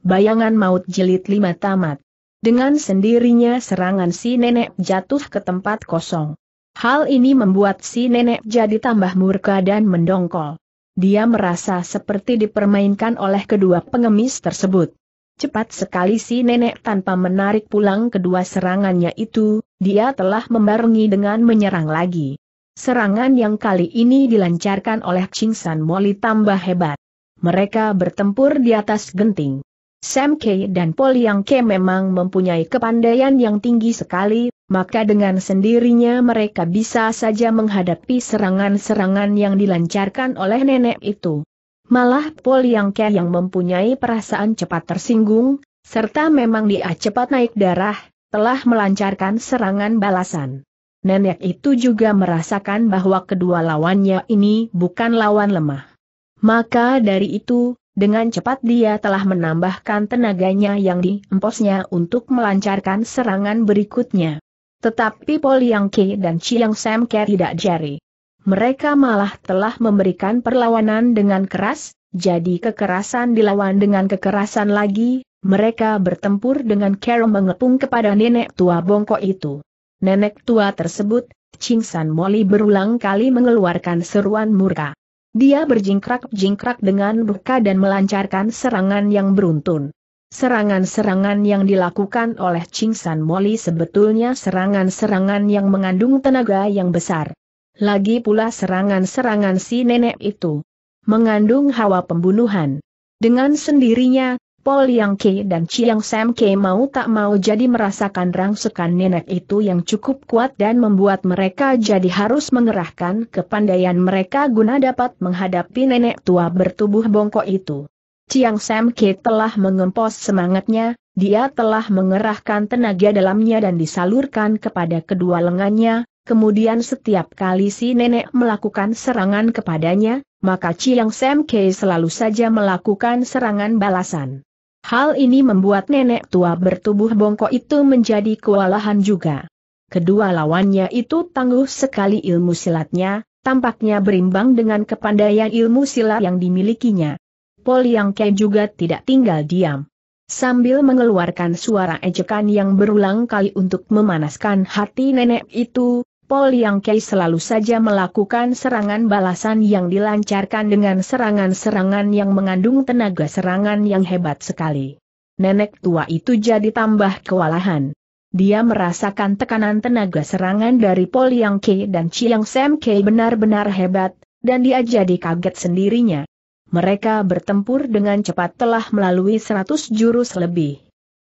Bayangan Maut jelit lima Tamat. Dengan sendirinya serangan si nenek jatuh ke tempat kosong. Hal ini membuat si nenek jadi tambah murka dan mendongkol. Dia merasa seperti dipermainkan oleh kedua pengemis tersebut. Cepat sekali si nenek tanpa menarik pulang kedua serangannya itu, dia telah membarengi dengan menyerang lagi. Serangan yang kali ini dilancarkan oleh Ching San Moli tambah hebat. Mereka bertempur di atas genting. Sam K dan Paul Yang Ke memang mempunyai kepandaian yang tinggi sekali, maka dengan sendirinya mereka bisa saja menghadapi serangan-serangan yang dilancarkan oleh nenek itu. Malah Paul Yang Ke yang mempunyai perasaan cepat tersinggung, serta memang dia cepat naik darah, telah melancarkan serangan balasan. Nenek itu juga merasakan bahwa kedua lawannya ini bukan lawan lemah. Maka dari itu, dengan cepat dia telah menambahkan tenaganya yang diemposnya untuk melancarkan serangan berikutnya. Tetapi Pol Yang Ke dan Chiang Sam Ker tidak jari. Mereka malah telah memberikan perlawanan dengan keras, jadi kekerasan dilawan dengan kekerasan lagi, mereka bertempur dengan Kerong mengepung kepada nenek tua bongkok itu. Nenek tua tersebut, Ching San Moli berulang kali mengeluarkan seruan murka. Dia berjingkrak-jingkrak dengan buka dan melancarkan serangan yang beruntun. Serangan-serangan yang dilakukan oleh Ching San Moli sebetulnya serangan-serangan yang mengandung tenaga yang besar. Lagi pula serangan-serangan si nenek itu mengandung hawa pembunuhan. Dengan sendirinya, Paul Yang Ke dan Chiang Sam Ke mau tak mau jadi merasakan rangsekan nenek itu yang cukup kuat dan membuat mereka jadi harus mengerahkan kepandaian mereka guna dapat menghadapi nenek tua bertubuh bongkok itu. Chiang Sam Ke telah mengempos semangatnya, dia telah mengerahkan tenaga dalamnya dan disalurkan kepada kedua lengannya, kemudian setiap kali si nenek melakukan serangan kepadanya, maka Chiang Sam Ke selalu saja melakukan serangan balasan. Hal ini membuat nenek tua bertubuh bongkok itu menjadi kewalahan juga. Kedua lawannya itu tangguh sekali ilmu silatnya, tampaknya berimbang dengan kepandaian ilmu silat yang dimilikinya. Pol Yang Ke juga tidak tinggal diam. Sambil mengeluarkan suara ejekan yang berulang kali untuk memanaskan hati nenek itu, yang Kei selalu saja melakukan serangan balasan yang dilancarkan dengan serangan-serangan yang mengandung tenaga serangan yang hebat sekali. Nenek tua itu jadi tambah kewalahan. Dia merasakan tekanan tenaga serangan dari Yang Kei dan Chiang Sam Kei benar-benar hebat, dan dia jadi kaget sendirinya. Mereka bertempur dengan cepat telah melalui seratus jurus lebih.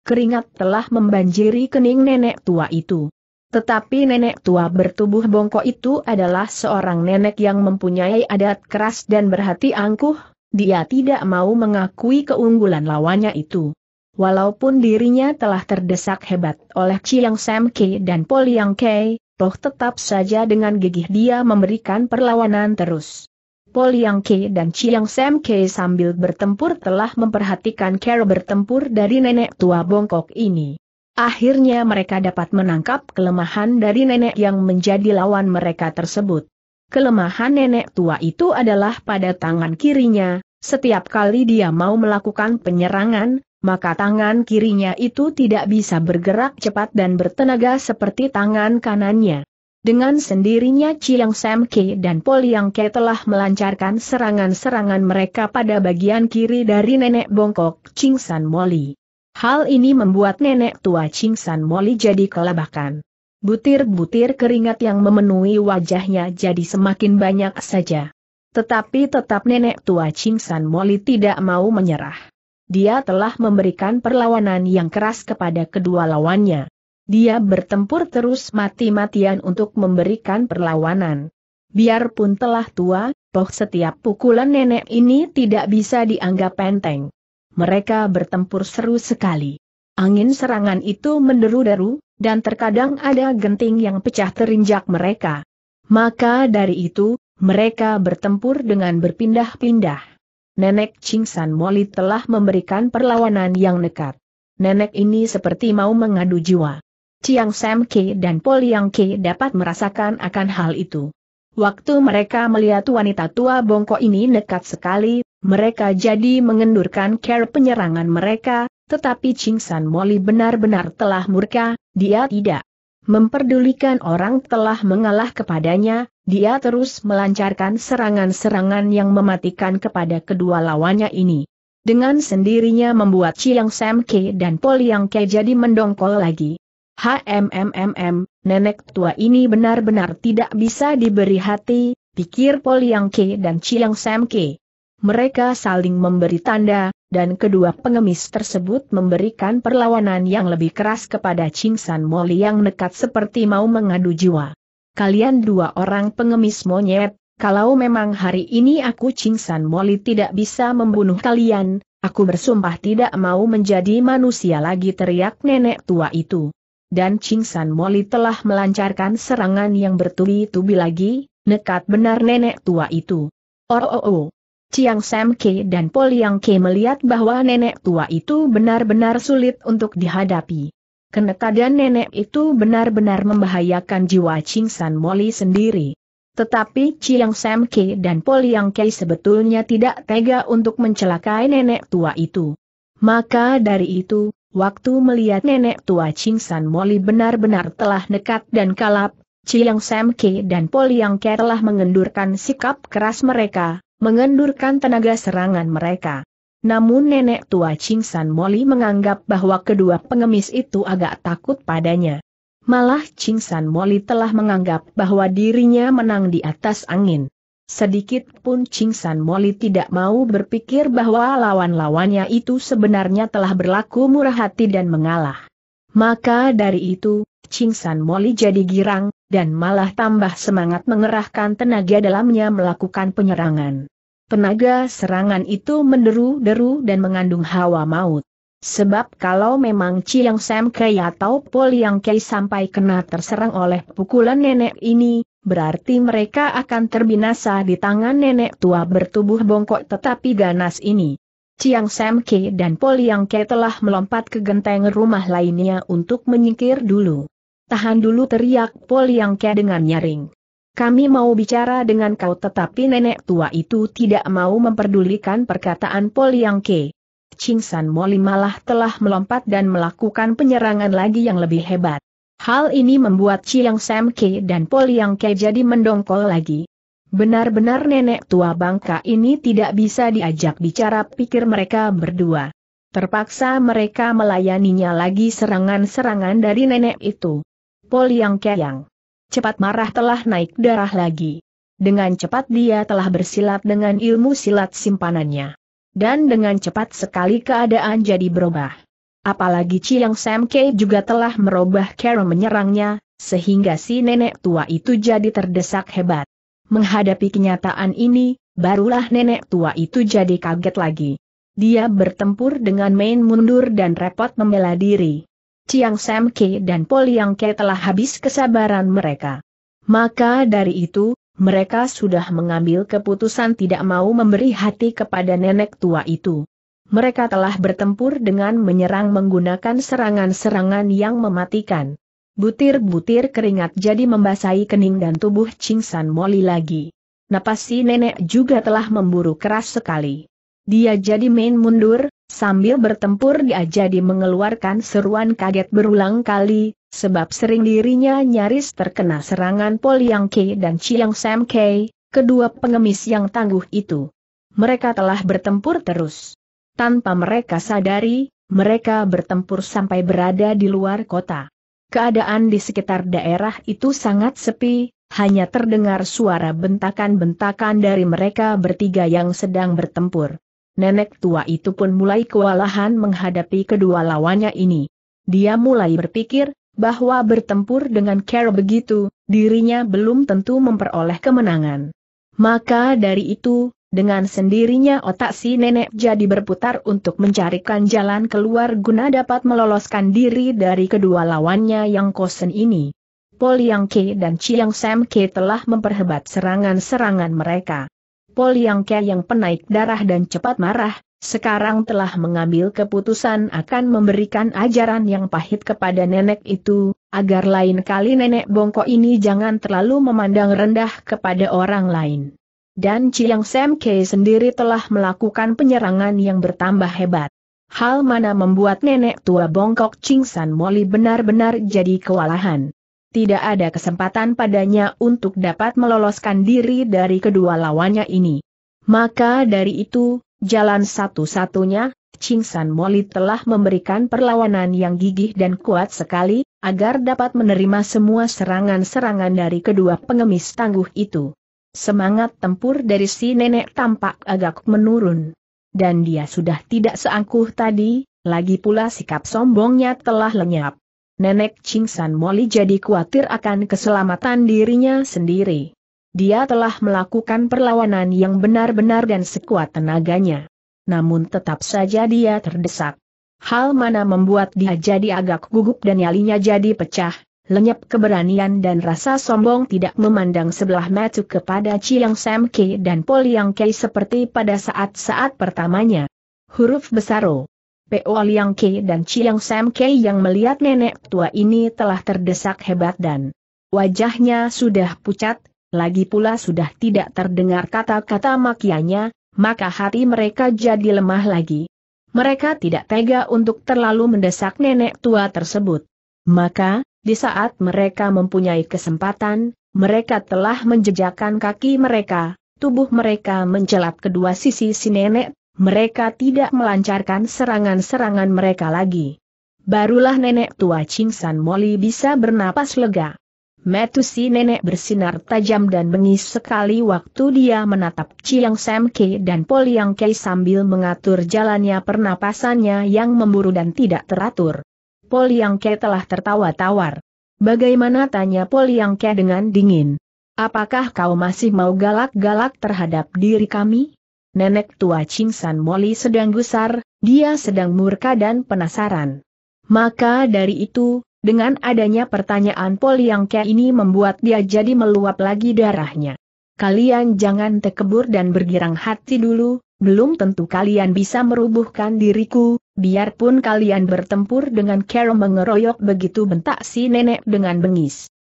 Keringat telah membanjiri kening nenek tua itu. Tetapi nenek tua bertubuh bongkok itu adalah seorang nenek yang mempunyai adat keras dan berhati angkuh, dia tidak mau mengakui keunggulan lawannya itu. Walaupun dirinya telah terdesak hebat oleh Chiang Sam Kei dan Poliang Yang Ke, toh tetap saja dengan gigih dia memberikan perlawanan terus. Poliang Yang dan Chiang Sam Kei sambil bertempur telah memperhatikan cara bertempur dari nenek tua bongkok ini. Akhirnya mereka dapat menangkap kelemahan dari nenek yang menjadi lawan mereka tersebut. Kelemahan nenek tua itu adalah pada tangan kirinya, setiap kali dia mau melakukan penyerangan, maka tangan kirinya itu tidak bisa bergerak cepat dan bertenaga seperti tangan kanannya. Dengan sendirinya Chiang Sam Ke dan Poliang Ke telah melancarkan serangan-serangan mereka pada bagian kiri dari nenek bongkok Ching San Moli. Hal ini membuat nenek tua Ching San Moli jadi kelabakan. Butir-butir keringat yang memenuhi wajahnya jadi semakin banyak saja. Tetapi tetap nenek tua Ching San Moli tidak mau menyerah. Dia telah memberikan perlawanan yang keras kepada kedua lawannya. Dia bertempur terus mati-matian untuk memberikan perlawanan. Biarpun telah tua, toh setiap pukulan nenek ini tidak bisa dianggap penting. Mereka bertempur seru sekali. Angin serangan itu menderu-deru, dan terkadang ada genting yang pecah terinjak mereka. Maka dari itu, mereka bertempur dengan berpindah-pindah. Nenek Cingsan Moli telah memberikan perlawanan yang nekat. Nenek ini seperti mau mengadu jiwa. Chiang Sam Ke dan Pol Yang Ke dapat merasakan akan hal itu. Waktu mereka melihat wanita tua bongkok ini nekat sekali, mereka jadi mengendurkan care penyerangan mereka, tetapi Ching San Moli benar-benar telah murka, dia tidak memperdulikan orang telah mengalah kepadanya, dia terus melancarkan serangan-serangan yang mematikan kepada kedua lawannya ini. Dengan sendirinya membuat Chiang Sam Ke dan Pol Yang Ke jadi mendongkol lagi. HMMMM, nenek tua ini benar-benar tidak bisa diberi hati, pikir Poliang Ke dan Chiang Sam Ke. Mereka saling memberi tanda, dan kedua pengemis tersebut memberikan perlawanan yang lebih keras kepada Ching San Moli yang nekat seperti mau mengadu jiwa. Kalian dua orang pengemis monyet, kalau memang hari ini aku Ching San Moli tidak bisa membunuh kalian, aku bersumpah tidak mau menjadi manusia lagi teriak nenek tua itu dan Ching San Moli telah melancarkan serangan yang bertubi-tubi lagi, nekat benar nenek tua itu. Oh oh oh. Chiang Sam Ke dan Pol Yang Ke melihat bahwa nenek tua itu benar-benar sulit untuk dihadapi. Kenekadan nenek itu benar-benar membahayakan jiwa Ching San Moli sendiri. Tetapi Chiang Sam Ke dan Pol Yang Ke sebetulnya tidak tega untuk mencelakai nenek tua itu. Maka dari itu, Waktu melihat nenek tua Ching San Moli benar-benar telah nekat dan kalap, Chiang Sam Ke dan yang Ke telah mengendurkan sikap keras mereka, mengendurkan tenaga serangan mereka. Namun nenek tua Ching San Moli menganggap bahwa kedua pengemis itu agak takut padanya. Malah Ching San Moli telah menganggap bahwa dirinya menang di atas angin. Sedikit pun Ching San Moli tidak mau berpikir bahwa lawan-lawannya itu sebenarnya telah berlaku murah hati dan mengalah. Maka dari itu, Ching San Moli jadi girang, dan malah tambah semangat mengerahkan tenaga dalamnya melakukan penyerangan. Tenaga serangan itu menderu-deru dan mengandung hawa maut. Sebab kalau memang Chiang Sam Kei atau Pol yang Kei sampai kena terserang oleh pukulan nenek ini, berarti mereka akan terbinasa di tangan nenek tua bertubuh bongkok tetapi ganas ini. Chiang Sam Kei dan Pol yang Kei telah melompat ke genteng rumah lainnya untuk menyingkir dulu. Tahan dulu teriak Pol yang Kei dengan nyaring. Kami mau bicara dengan kau tetapi nenek tua itu tidak mau memperdulikan perkataan Pol yang Kei. Ching San Moli malah telah melompat dan melakukan penyerangan lagi yang lebih hebat. Hal ini membuat Chiang Sam Ke dan Pol Yang Ke jadi mendongkol lagi. Benar-benar nenek tua bangka ini tidak bisa diajak bicara pikir mereka berdua. Terpaksa mereka melayaninya lagi serangan-serangan dari nenek itu. Pol Yang Ke yang cepat marah telah naik darah lagi. Dengan cepat dia telah bersilat dengan ilmu silat simpanannya dan dengan cepat sekali keadaan jadi berubah. Apalagi Chiang Sam Kei juga telah merubah cara menyerangnya, sehingga si nenek tua itu jadi terdesak hebat. Menghadapi kenyataan ini, barulah nenek tua itu jadi kaget lagi. Dia bertempur dengan main mundur dan repot membela diri. Chiang Sam Kei dan Poliang Kei telah habis kesabaran mereka. Maka dari itu, mereka sudah mengambil keputusan tidak mau memberi hati kepada nenek tua itu. Mereka telah bertempur dengan menyerang menggunakan serangan-serangan yang mematikan. Butir-butir keringat jadi membasahi kening dan tubuh Cingsan Moli lagi. Napas si nenek juga telah memburu keras sekali. Dia jadi main mundur, sambil bertempur dia jadi mengeluarkan seruan kaget berulang kali, sebab sering dirinya nyaris terkena serangan Poliang Ke dan Chiang Sam Ke, kedua pengemis yang tangguh itu. Mereka telah bertempur terus. Tanpa mereka sadari, mereka bertempur sampai berada di luar kota. Keadaan di sekitar daerah itu sangat sepi, hanya terdengar suara bentakan-bentakan dari mereka bertiga yang sedang bertempur. Nenek tua itu pun mulai kewalahan menghadapi kedua lawannya ini. Dia mulai berpikir, bahwa bertempur dengan Carol begitu, dirinya belum tentu memperoleh kemenangan. Maka dari itu, dengan sendirinya otak si nenek jadi berputar untuk mencarikan jalan keluar guna dapat meloloskan diri dari kedua lawannya yang kosen ini. Pol Yang Ke dan Chiang Sam Ke telah memperhebat serangan-serangan mereka. Pol Yang Ke yang penaik darah dan cepat marah, sekarang telah mengambil keputusan akan memberikan ajaran yang pahit kepada nenek itu, agar lain kali nenek bongkok ini jangan terlalu memandang rendah kepada orang lain. Dan Chiang Sam Kei sendiri telah melakukan penyerangan yang bertambah hebat. Hal mana membuat nenek tua bongkok Ching San Moli benar-benar jadi kewalahan. Tidak ada kesempatan padanya untuk dapat meloloskan diri dari kedua lawannya ini. Maka dari itu, Jalan satu-satunya, Ching San Moli telah memberikan perlawanan yang gigih dan kuat sekali, agar dapat menerima semua serangan-serangan dari kedua pengemis tangguh itu. Semangat tempur dari si nenek tampak agak menurun. Dan dia sudah tidak seangkuh tadi, lagi pula sikap sombongnya telah lenyap. Nenek Ching San Moli jadi khawatir akan keselamatan dirinya sendiri. Dia telah melakukan perlawanan yang benar-benar dan sekuat tenaganya. Namun tetap saja dia terdesak. Hal mana membuat dia jadi agak gugup dan nyalinya jadi pecah, lenyap keberanian dan rasa sombong tidak memandang sebelah mata kepada Chiang Sam Kei dan yang Kei seperti pada saat-saat pertamanya. Huruf besar O. P.O. Liang Kei dan Chiang Sam Kei yang melihat nenek tua ini telah terdesak hebat dan wajahnya sudah pucat, lagi pula sudah tidak terdengar kata-kata makianya, maka hati mereka jadi lemah lagi. Mereka tidak tega untuk terlalu mendesak nenek tua tersebut. Maka, di saat mereka mempunyai kesempatan, mereka telah menjejakkan kaki mereka, tubuh mereka mencelat kedua sisi si nenek, mereka tidak melancarkan serangan-serangan mereka lagi. Barulah nenek tua Cingsan Moli bisa bernapas lega. Metu si nenek bersinar tajam dan bengis sekali waktu dia menatap Chiang Sam Ke dan Pol Yang Ke sambil mengatur jalannya pernapasannya yang memburu dan tidak teratur. Pol Yang Ke telah tertawa tawar. Bagaimana tanya Pol Yang Ke dengan dingin? Apakah kau masih mau galak-galak terhadap diri kami? Nenek tua Ching San Moli sedang gusar, dia sedang murka dan penasaran. Maka dari itu, dengan adanya pertanyaan yang kayak ini membuat dia jadi meluap lagi darahnya. Kalian jangan tekebur dan bergirang hati dulu, belum tentu kalian bisa merubuhkan diriku, biarpun kalian bertempur dengan Carol mengeroyok begitu bentak si nenek dengan bengis.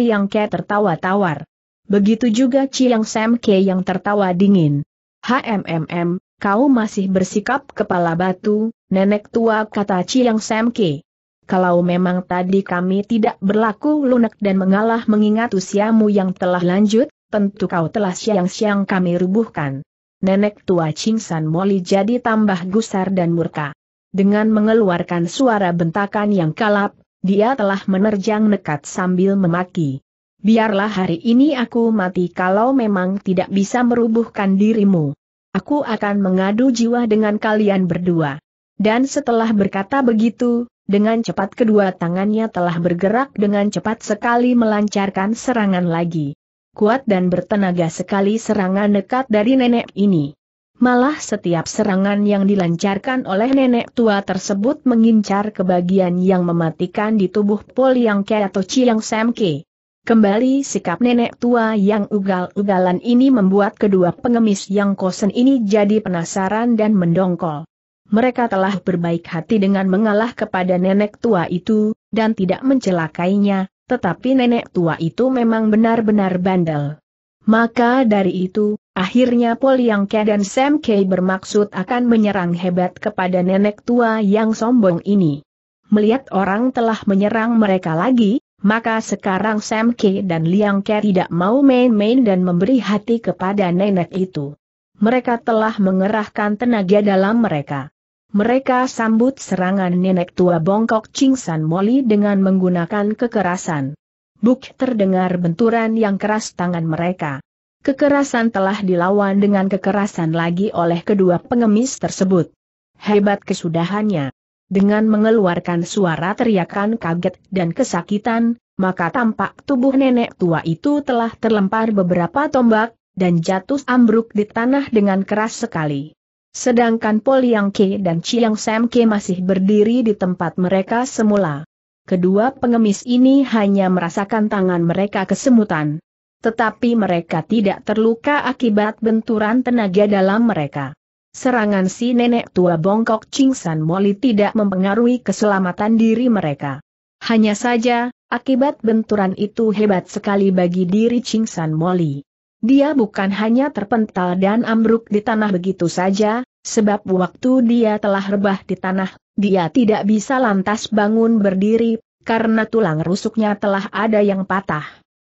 yang kayak tertawa tawar. Begitu juga Chiang Sam Ke yang tertawa dingin. HMMM, kau masih bersikap kepala batu, nenek tua kata Chiang Sam Ke kalau memang tadi kami tidak berlaku lunak dan mengalah mengingat usiamu yang telah lanjut, tentu kau telah siang-siang kami rubuhkan. Nenek tua Cingsan Moli jadi tambah gusar dan murka. Dengan mengeluarkan suara bentakan yang kalap, dia telah menerjang nekat sambil memaki. Biarlah hari ini aku mati kalau memang tidak bisa merubuhkan dirimu. Aku akan mengadu jiwa dengan kalian berdua. Dan setelah berkata begitu, dengan cepat kedua tangannya telah bergerak dengan cepat sekali melancarkan serangan lagi. Kuat dan bertenaga sekali serangan dekat dari nenek ini. Malah setiap serangan yang dilancarkan oleh nenek tua tersebut mengincar ke bagian yang mematikan di tubuh Pol Yang Ke atau Chiang Ke. Kembali sikap nenek tua yang ugal-ugalan ini membuat kedua pengemis yang kosen ini jadi penasaran dan mendongkol mereka telah berbaik hati dengan mengalah kepada nenek tua itu, dan tidak mencelakainya, tetapi nenek tua itu memang benar-benar bandel. Maka dari itu, akhirnya Paul Yang Ke dan Sam K bermaksud akan menyerang hebat kepada nenek tua yang sombong ini. Melihat orang telah menyerang mereka lagi, maka sekarang Sam K dan Liang Ke tidak mau main-main dan memberi hati kepada nenek itu. Mereka telah mengerahkan tenaga dalam mereka. Mereka sambut serangan nenek tua bongkok Chingsan Moli dengan menggunakan kekerasan. Buk terdengar benturan yang keras tangan mereka. Kekerasan telah dilawan dengan kekerasan lagi oleh kedua pengemis tersebut. Hebat kesudahannya. Dengan mengeluarkan suara teriakan kaget dan kesakitan, maka tampak tubuh nenek tua itu telah terlempar beberapa tombak, dan jatuh ambruk di tanah dengan keras sekali. Sedangkan Pol Yang Ke dan Chiang Sam Ke masih berdiri di tempat mereka semula. Kedua pengemis ini hanya merasakan tangan mereka kesemutan. Tetapi mereka tidak terluka akibat benturan tenaga dalam mereka. Serangan si nenek tua bongkok Chingsan Moli tidak mempengaruhi keselamatan diri mereka. Hanya saja, akibat benturan itu hebat sekali bagi diri Chingsan Moli. Dia bukan hanya terpental dan ambruk di tanah begitu saja, sebab waktu dia telah rebah di tanah, dia tidak bisa lantas bangun berdiri, karena tulang rusuknya telah ada yang patah.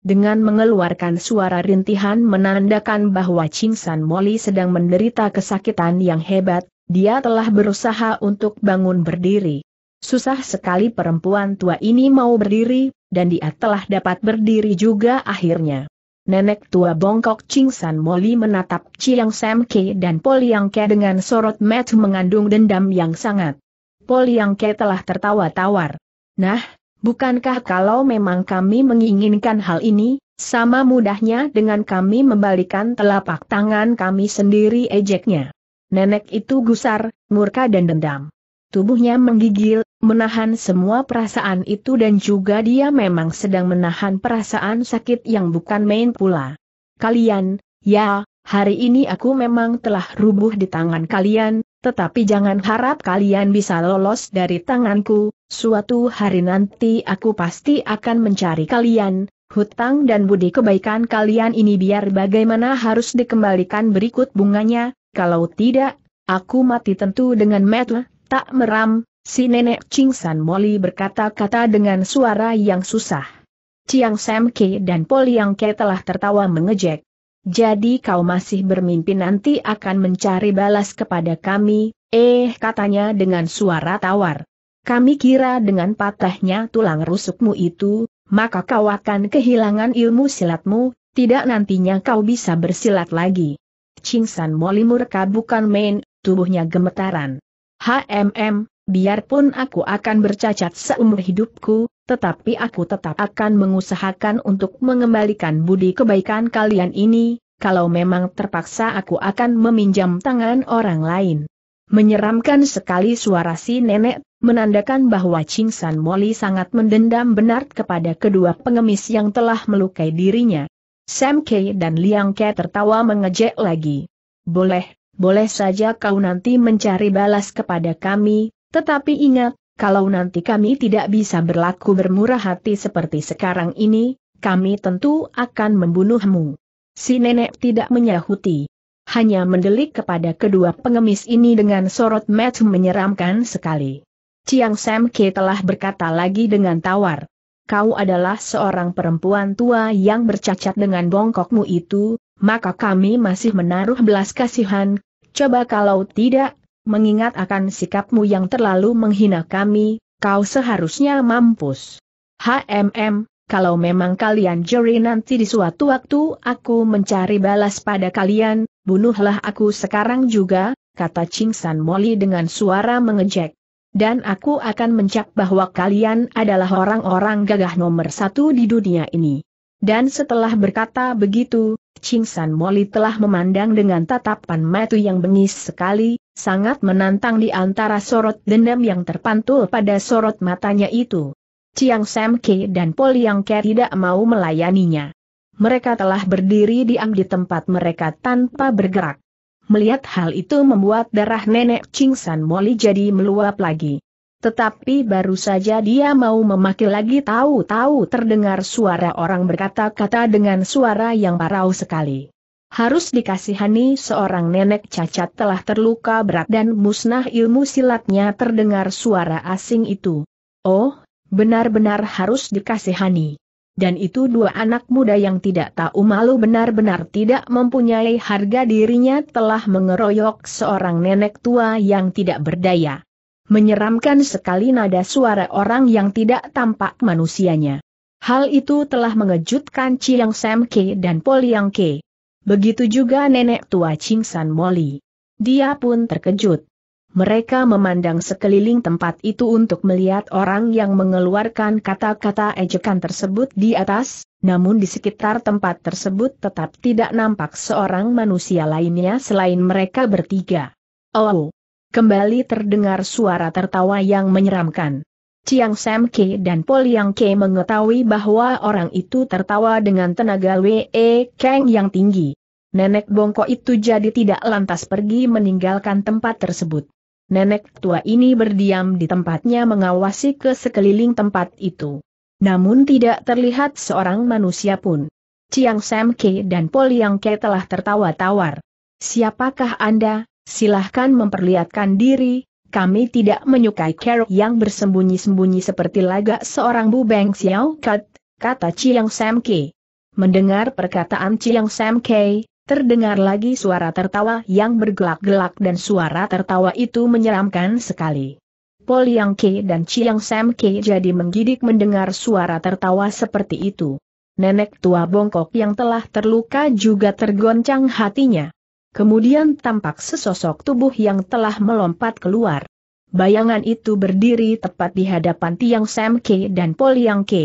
Dengan mengeluarkan suara rintihan menandakan bahwa Ching Molly sedang menderita kesakitan yang hebat, dia telah berusaha untuk bangun berdiri. Susah sekali perempuan tua ini mau berdiri, dan dia telah dapat berdiri juga akhirnya nenek tua bongkok Ching San Moli menatap Chiang Sam Ke dan Poliang Ke dengan sorot mata mengandung dendam yang sangat. Poliang Ke telah tertawa tawar. Nah, bukankah kalau memang kami menginginkan hal ini, sama mudahnya dengan kami membalikan telapak tangan kami sendiri ejeknya. Nenek itu gusar, murka dan dendam. Tubuhnya menggigil, menahan semua perasaan itu dan juga dia memang sedang menahan perasaan sakit yang bukan main pula. Kalian, ya, hari ini aku memang telah rubuh di tangan kalian, tetapi jangan harap kalian bisa lolos dari tanganku, suatu hari nanti aku pasti akan mencari kalian, hutang dan budi kebaikan kalian ini biar bagaimana harus dikembalikan berikut bunganya, kalau tidak, aku mati tentu dengan metel, tak meram, Si nenek Ching San Moli berkata-kata dengan suara yang susah. Chiang Sam Ke dan Pol Yang Ke telah tertawa mengejek. Jadi kau masih bermimpi nanti akan mencari balas kepada kami, eh katanya dengan suara tawar. Kami kira dengan patahnya tulang rusukmu itu, maka kau akan kehilangan ilmu silatmu, tidak nantinya kau bisa bersilat lagi. Ching San Moli murka bukan main, tubuhnya gemetaran. HMM, biarpun aku akan bercacat seumur hidupku, tetapi aku tetap akan mengusahakan untuk mengembalikan budi kebaikan kalian ini, kalau memang terpaksa aku akan meminjam tangan orang lain. Menyeramkan sekali suara si nenek, menandakan bahwa Ching San Moli sangat mendendam benar kepada kedua pengemis yang telah melukai dirinya. Sam Kay dan Liang Ke tertawa mengejek lagi. Boleh, boleh saja kau nanti mencari balas kepada kami, tetapi ingat, kalau nanti kami tidak bisa berlaku bermurah hati seperti sekarang ini, kami tentu akan membunuhmu. Si nenek tidak menyahuti. Hanya mendelik kepada kedua pengemis ini dengan sorot mata menyeramkan sekali. Chiang Sam Ke telah berkata lagi dengan tawar. Kau adalah seorang perempuan tua yang bercacat dengan bongkokmu itu, maka kami masih menaruh belas kasihan, coba kalau tidak, mengingat akan sikapmu yang terlalu menghina kami, kau seharusnya mampus. HMM, kalau memang kalian juri nanti di suatu waktu aku mencari balas pada kalian, bunuhlah aku sekarang juga, kata Ching San Moli dengan suara mengejek. Dan aku akan mencap bahwa kalian adalah orang-orang gagah nomor satu di dunia ini. Dan setelah berkata begitu, Ching San Moli telah memandang dengan tatapan matu yang bengis sekali, sangat menantang di antara sorot dendam yang terpantul pada sorot matanya itu. Chiang Sam Ke dan Pol Yang Ke tidak mau melayaninya. Mereka telah berdiri diam di tempat mereka tanpa bergerak. Melihat hal itu membuat darah nenek Ching San Moli jadi meluap lagi. Tetapi baru saja dia mau memaki lagi tahu-tahu terdengar suara orang berkata-kata dengan suara yang parau sekali. Harus dikasihani seorang nenek cacat telah terluka berat dan musnah ilmu silatnya terdengar suara asing itu. Oh, benar-benar harus dikasihani. Dan itu dua anak muda yang tidak tahu malu benar-benar tidak mempunyai harga dirinya telah mengeroyok seorang nenek tua yang tidak berdaya. Menyeramkan sekali nada suara orang yang tidak tampak manusianya. Hal itu telah mengejutkan Chiang Sam Ke dan Poliang yang Ke. Begitu juga nenek tua Ching San Moli. Dia pun terkejut. Mereka memandang sekeliling tempat itu untuk melihat orang yang mengeluarkan kata-kata ejekan tersebut di atas, namun di sekitar tempat tersebut tetap tidak nampak seorang manusia lainnya selain mereka bertiga. Oh, kembali terdengar suara tertawa yang menyeramkan. Chiang Sam Ke dan Pol Yang Ke mengetahui bahwa orang itu tertawa dengan tenaga W.E. Kang yang tinggi. Nenek bongkok itu jadi tidak lantas pergi meninggalkan tempat tersebut. Nenek tua ini berdiam di tempatnya mengawasi ke sekeliling tempat itu. Namun tidak terlihat seorang manusia pun. Chiang Sam Ke dan Pol Yang Ke telah tertawa tawar. Siapakah Anda, silahkan memperlihatkan diri, kami tidak menyukai Carol yang bersembunyi-sembunyi seperti lagak seorang Beng Xiao Kat, kata Chiang Sam Ke. Mendengar perkataan Chiang Sam Ke, terdengar lagi suara tertawa yang bergelak-gelak dan suara tertawa itu menyeramkan sekali. Pol Yang Ke dan Chiang Sam Ke jadi menggidik mendengar suara tertawa seperti itu. Nenek tua bongkok yang telah terluka juga tergoncang hatinya. Kemudian tampak sesosok tubuh yang telah melompat keluar. Bayangan itu berdiri tepat di hadapan Tiang Sam Ke dan Pol Yang Ke.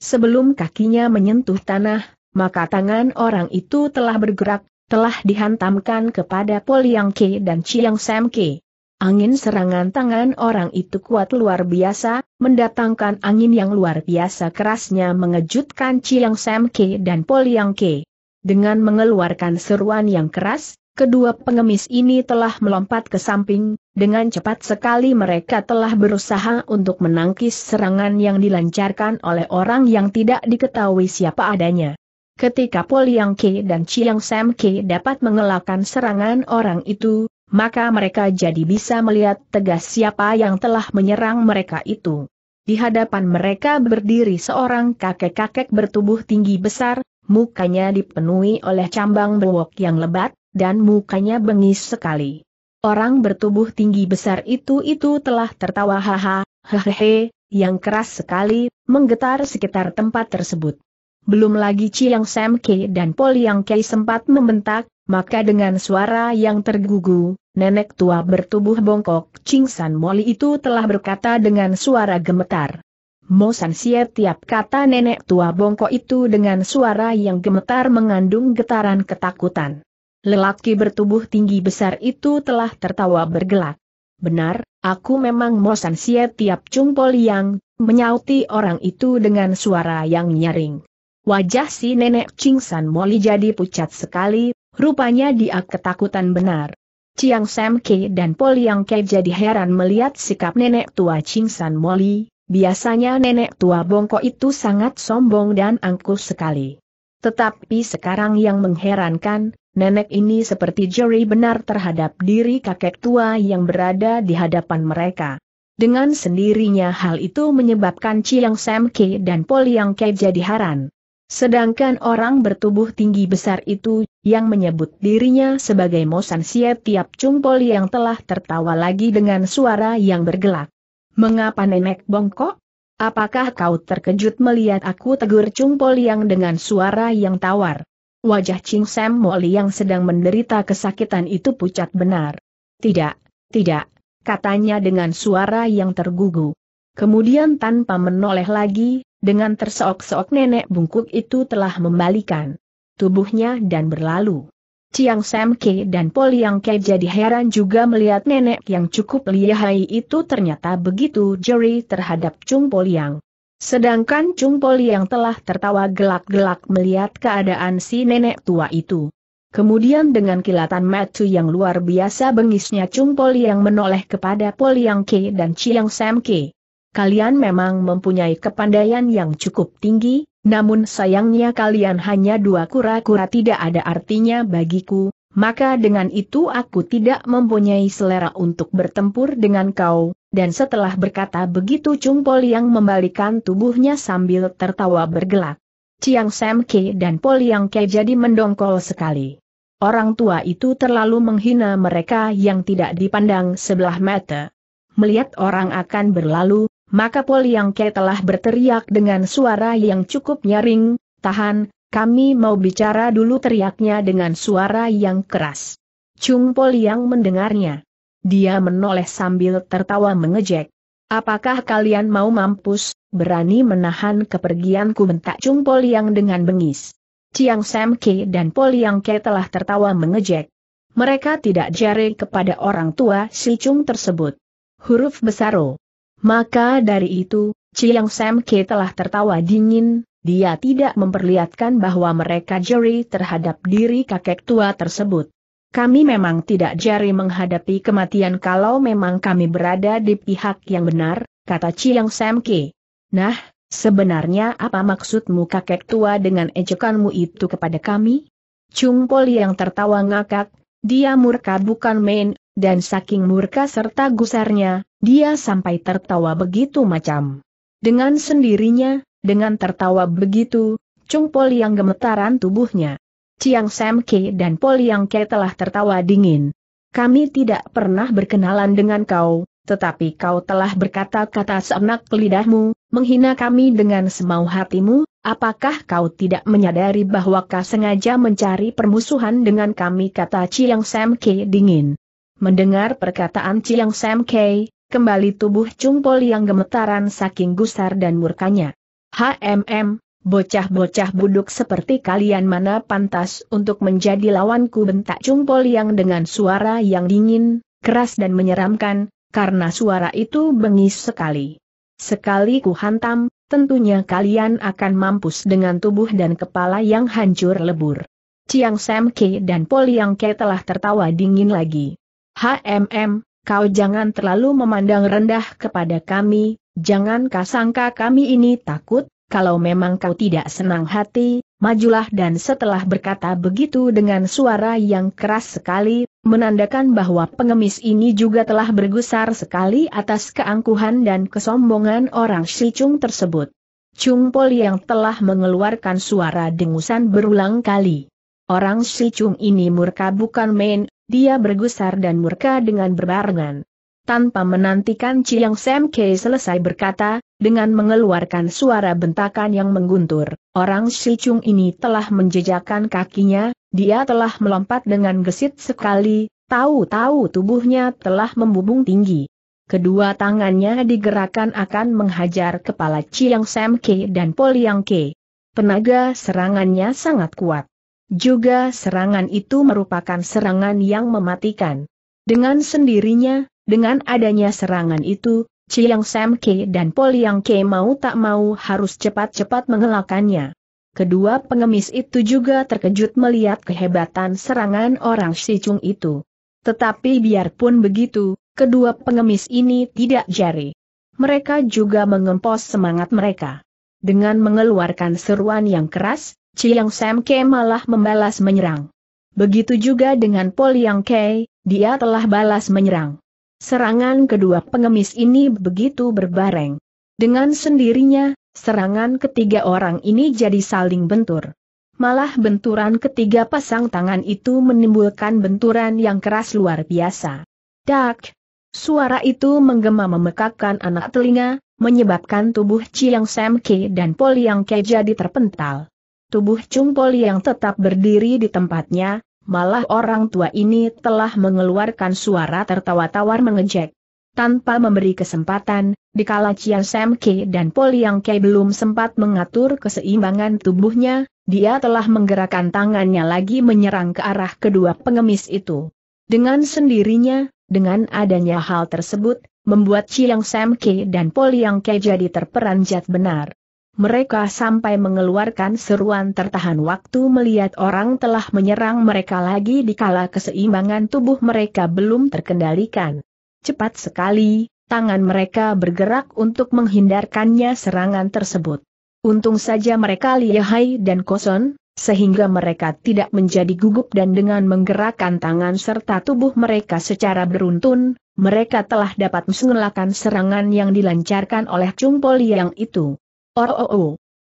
Sebelum kakinya menyentuh tanah, maka tangan orang itu telah bergerak, telah dihantamkan kepada Pol Yang Ke dan Chiang Sam Ke. Angin serangan tangan orang itu kuat luar biasa, mendatangkan angin yang luar biasa kerasnya mengejutkan Chiang Sam Ke dan Pol Yang Ke. Dengan mengeluarkan seruan yang keras, Kedua pengemis ini telah melompat ke samping, dengan cepat sekali mereka telah berusaha untuk menangkis serangan yang dilancarkan oleh orang yang tidak diketahui siapa adanya. Ketika Poliang Ke dan Chiang Sam Ke dapat mengelakkan serangan orang itu, maka mereka jadi bisa melihat tegas siapa yang telah menyerang mereka itu. Di hadapan mereka berdiri seorang kakek-kakek bertubuh tinggi besar, mukanya dipenuhi oleh cambang berwok yang lebat, dan mukanya bengis sekali. Orang bertubuh tinggi besar itu-itu telah tertawa haha, hehehe, yang keras sekali, menggetar sekitar tempat tersebut. Belum lagi Chiang Sam Ke dan Pol Yang Ke sempat membentak, maka dengan suara yang tergugu, nenek tua bertubuh bongkok Ching San Moli itu telah berkata dengan suara gemetar. Mo San Sia tiap kata nenek tua bongkok itu dengan suara yang gemetar mengandung getaran ketakutan. Lelaki bertubuh tinggi besar itu telah tertawa bergelak. Benar, aku memang Mosan Xie Tiap Chung Poliang, menyauti orang itu dengan suara yang nyaring. Wajah si nenek cingsan Moli jadi pucat sekali, rupanya dia ketakutan benar. Ciang Sam Ke dan Poliang Ke jadi heran melihat sikap nenek tua cingsan Moli, biasanya nenek tua bongkok itu sangat sombong dan angkuh sekali. Tetapi sekarang yang mengherankan, nenek ini seperti jeri benar terhadap diri kakek tua yang berada di hadapan mereka. Dengan sendirinya hal itu menyebabkan Chiang Sam Ke dan yang Ke jadi haran. Sedangkan orang bertubuh tinggi besar itu, yang menyebut dirinya sebagai Mosan siap Tiap Chung Pol yang telah tertawa lagi dengan suara yang bergelak. Mengapa nenek bongkok? Apakah kau terkejut melihat aku tegur Chung Pol yang dengan suara yang tawar? Wajah Ching Sam Moli yang sedang menderita kesakitan itu pucat benar. Tidak, tidak, katanya dengan suara yang tergugu. Kemudian tanpa menoleh lagi, dengan terseok-seok nenek bungkuk itu telah membalikan tubuhnya dan berlalu. Chiang Sam Ke dan Pol Yang Ke jadi heran juga melihat nenek yang cukup lihai itu ternyata begitu jeri terhadap Chung Pol Yang. Sedangkan Chung yang telah tertawa gelak-gelak melihat keadaan si nenek tua itu. Kemudian dengan kilatan matu yang luar biasa bengisnya Chung yang menoleh kepada Poliang Yang Ke dan Chiang Sam Ke. Kalian memang mempunyai kepandaian yang cukup tinggi, namun sayangnya kalian hanya dua kura-kura tidak ada artinya bagiku, maka dengan itu aku tidak mempunyai selera untuk bertempur dengan kau, dan setelah berkata begitu Chung Poliang Liang membalikan tubuhnya sambil tertawa bergelak. Chiang Sam Ke dan Poliang Liang Ke jadi mendongkol sekali. Orang tua itu terlalu menghina mereka yang tidak dipandang sebelah mata. Melihat orang akan berlalu, maka Poliang Liang Ke telah berteriak dengan suara yang cukup nyaring, tahan, kami mau bicara dulu teriaknya dengan suara yang keras. Chung Pol yang mendengarnya. Dia menoleh sambil tertawa mengejek. Apakah kalian mau mampus, berani menahan kepergianku bentak Chung Pol yang dengan bengis. Chiang Sam Ke dan Pol yang Ke telah tertawa mengejek. Mereka tidak jari kepada orang tua si Chung tersebut. Huruf besar O. Maka dari itu, Chiang Sam Ke telah tertawa dingin, dia tidak memperlihatkan bahwa mereka jeri terhadap diri kakek tua tersebut. Kami memang tidak jari menghadapi kematian kalau memang kami berada di pihak yang benar, kata Chiang Samke. Nah, sebenarnya apa maksudmu kakek tua dengan ejekanmu itu kepada kami? Chung Poli yang tertawa ngakak, dia murka bukan main, dan saking murka serta gusarnya, dia sampai tertawa begitu macam. Dengan sendirinya, dengan tertawa begitu, Chung Pol yang gemetaran tubuhnya. Chiang Sam Ke dan Pol Yang Ke telah tertawa dingin. Kami tidak pernah berkenalan dengan kau, tetapi kau telah berkata-kata seenak lidahmu, menghina kami dengan semau hatimu, apakah kau tidak menyadari bahwa kau sengaja mencari permusuhan dengan kami kata Chiang Sam Ke dingin. Mendengar perkataan Chiang Sam Ke, kembali tubuh Chung Pol yang gemetaran saking gusar dan murkanya. HMM, bocah-bocah buduk seperti kalian mana pantas untuk menjadi lawanku bentak Cumpol yang dengan suara yang dingin, keras dan menyeramkan, karena suara itu bengis sekali. Sekali ku hantam, tentunya kalian akan mampus dengan tubuh dan kepala yang hancur lebur. Chiang Sam Ke dan Pol Yang Ke telah tertawa dingin lagi. HMM, kau jangan terlalu memandang rendah kepada kami, Jangan kasangka kami ini takut, kalau memang kau tidak senang hati, majulah dan setelah berkata begitu dengan suara yang keras sekali, menandakan bahwa pengemis ini juga telah bergusar sekali atas keangkuhan dan kesombongan orang Shicung tersebut. Chung Pol yang telah mengeluarkan suara dengusan berulang kali. Orang Shicung ini murka bukan main, dia bergusar dan murka dengan berbarengan tanpa menantikan Chiang Sam Ke selesai berkata, dengan mengeluarkan suara bentakan yang mengguntur, orang Chung ini telah menjejakkan kakinya, dia telah melompat dengan gesit sekali, tahu-tahu tubuhnya telah membubung tinggi. Kedua tangannya digerakkan akan menghajar kepala Chiang Sam Ke dan Poliang Ke. Penaga serangannya sangat kuat. Juga serangan itu merupakan serangan yang mematikan. Dengan sendirinya, dengan adanya serangan itu, Chiang Sam Ke dan Pol Yang Ke mau tak mau harus cepat-cepat mengelakannya. Kedua pengemis itu juga terkejut melihat kehebatan serangan orang si Chung itu. Tetapi biarpun begitu, kedua pengemis ini tidak jari. Mereka juga mengempos semangat mereka. Dengan mengeluarkan seruan yang keras, Chiang Sam Ke malah membalas menyerang. Begitu juga dengan Pol Yang Ke, dia telah balas menyerang. Serangan kedua pengemis ini begitu berbareng. Dengan sendirinya, serangan ketiga orang ini jadi saling bentur. Malah benturan ketiga pasang tangan itu menimbulkan benturan yang keras luar biasa. Dak! Suara itu menggema memekakkan anak telinga, menyebabkan tubuh Chiang Ke dan Poliang Ke jadi terpental. Tubuh Chung Poliang yang tetap berdiri di tempatnya, malah orang tua ini telah mengeluarkan suara tertawa tawar mengejek. Tanpa memberi kesempatan, dikala Cian Sam Ke dan Pol Yang Ke belum sempat mengatur keseimbangan tubuhnya, dia telah menggerakkan tangannya lagi menyerang ke arah kedua pengemis itu. Dengan sendirinya, dengan adanya hal tersebut, membuat Chiang Sam Ke dan Pol Yang Ke jadi terperanjat benar. Mereka sampai mengeluarkan seruan tertahan waktu melihat orang telah menyerang mereka lagi dikala keseimbangan tubuh mereka belum terkendalikan. Cepat sekali, tangan mereka bergerak untuk menghindarkannya serangan tersebut. Untung saja mereka lihai dan koson, sehingga mereka tidak menjadi gugup dan dengan menggerakkan tangan serta tubuh mereka secara beruntun, mereka telah dapat mengelakkan serangan yang dilancarkan oleh Chung Poliang yang itu. Oh oh oh.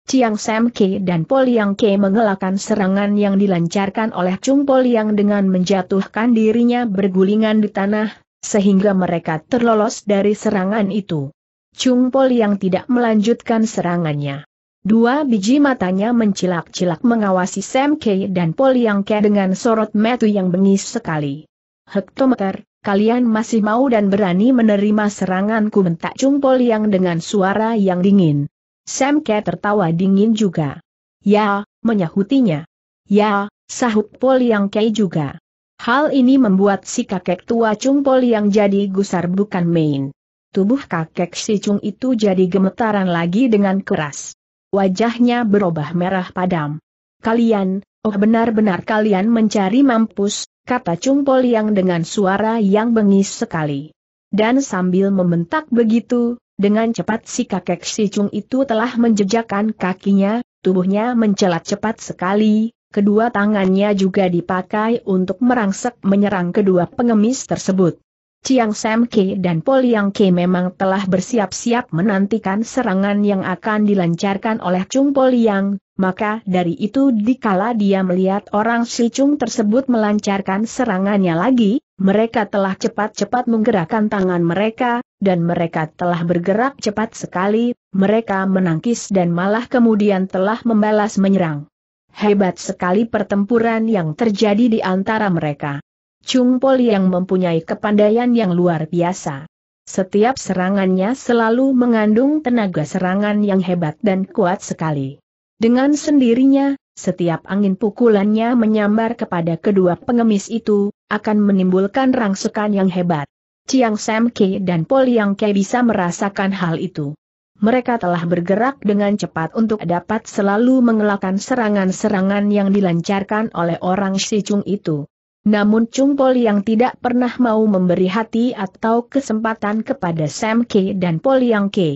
Chiang Sam Ke dan Poliang Liang Ke mengelakkan serangan yang dilancarkan oleh Chung Poliang dengan menjatuhkan dirinya bergulingan di tanah, sehingga mereka terlolos dari serangan itu. Chung Poliang tidak melanjutkan serangannya. Dua biji matanya mencilak-cilak mengawasi Sam K dan Poliang K dengan sorot metu yang bengis sekali. Hektometer, kalian masih mau dan berani menerima seranganku bentak Chung Poliang dengan suara yang dingin. Sam Ke tertawa dingin juga. Ya, menyahutinya. Ya, sahut Pol Yang Kei juga. Hal ini membuat si kakek tua Chung yang jadi gusar bukan main. Tubuh kakek si Chung itu jadi gemetaran lagi dengan keras. Wajahnya berubah merah padam. Kalian, oh benar-benar kalian mencari mampus, kata Chung yang dengan suara yang bengis sekali. Dan sambil membentak begitu, dengan cepat si kakek si Chung itu telah menjejakkan kakinya, tubuhnya mencelat cepat sekali, kedua tangannya juga dipakai untuk merangsek menyerang kedua pengemis tersebut. Chiang Sam Ke dan Pol Yang Ke memang telah bersiap-siap menantikan serangan yang akan dilancarkan oleh Chung Pol Yang, maka dari itu dikala dia melihat orang si Chung tersebut melancarkan serangannya lagi, mereka telah cepat-cepat menggerakkan tangan mereka, dan mereka telah bergerak cepat sekali, mereka menangkis dan malah kemudian telah membalas menyerang. Hebat sekali pertempuran yang terjadi di antara mereka. Chung Pol yang mempunyai kepandaian yang luar biasa. Setiap serangannya selalu mengandung tenaga serangan yang hebat dan kuat sekali. Dengan sendirinya, setiap angin pukulannya menyambar kepada kedua pengemis itu, akan menimbulkan rangsukan yang hebat. Chiang Sam Ke dan Poliang Yang Ke bisa merasakan hal itu. Mereka telah bergerak dengan cepat untuk dapat selalu mengelakkan serangan-serangan yang dilancarkan oleh orang Si Chung itu. Namun Chung Pol yang tidak pernah mau memberi hati atau kesempatan kepada Sam Ke dan Poliang Yang Ke.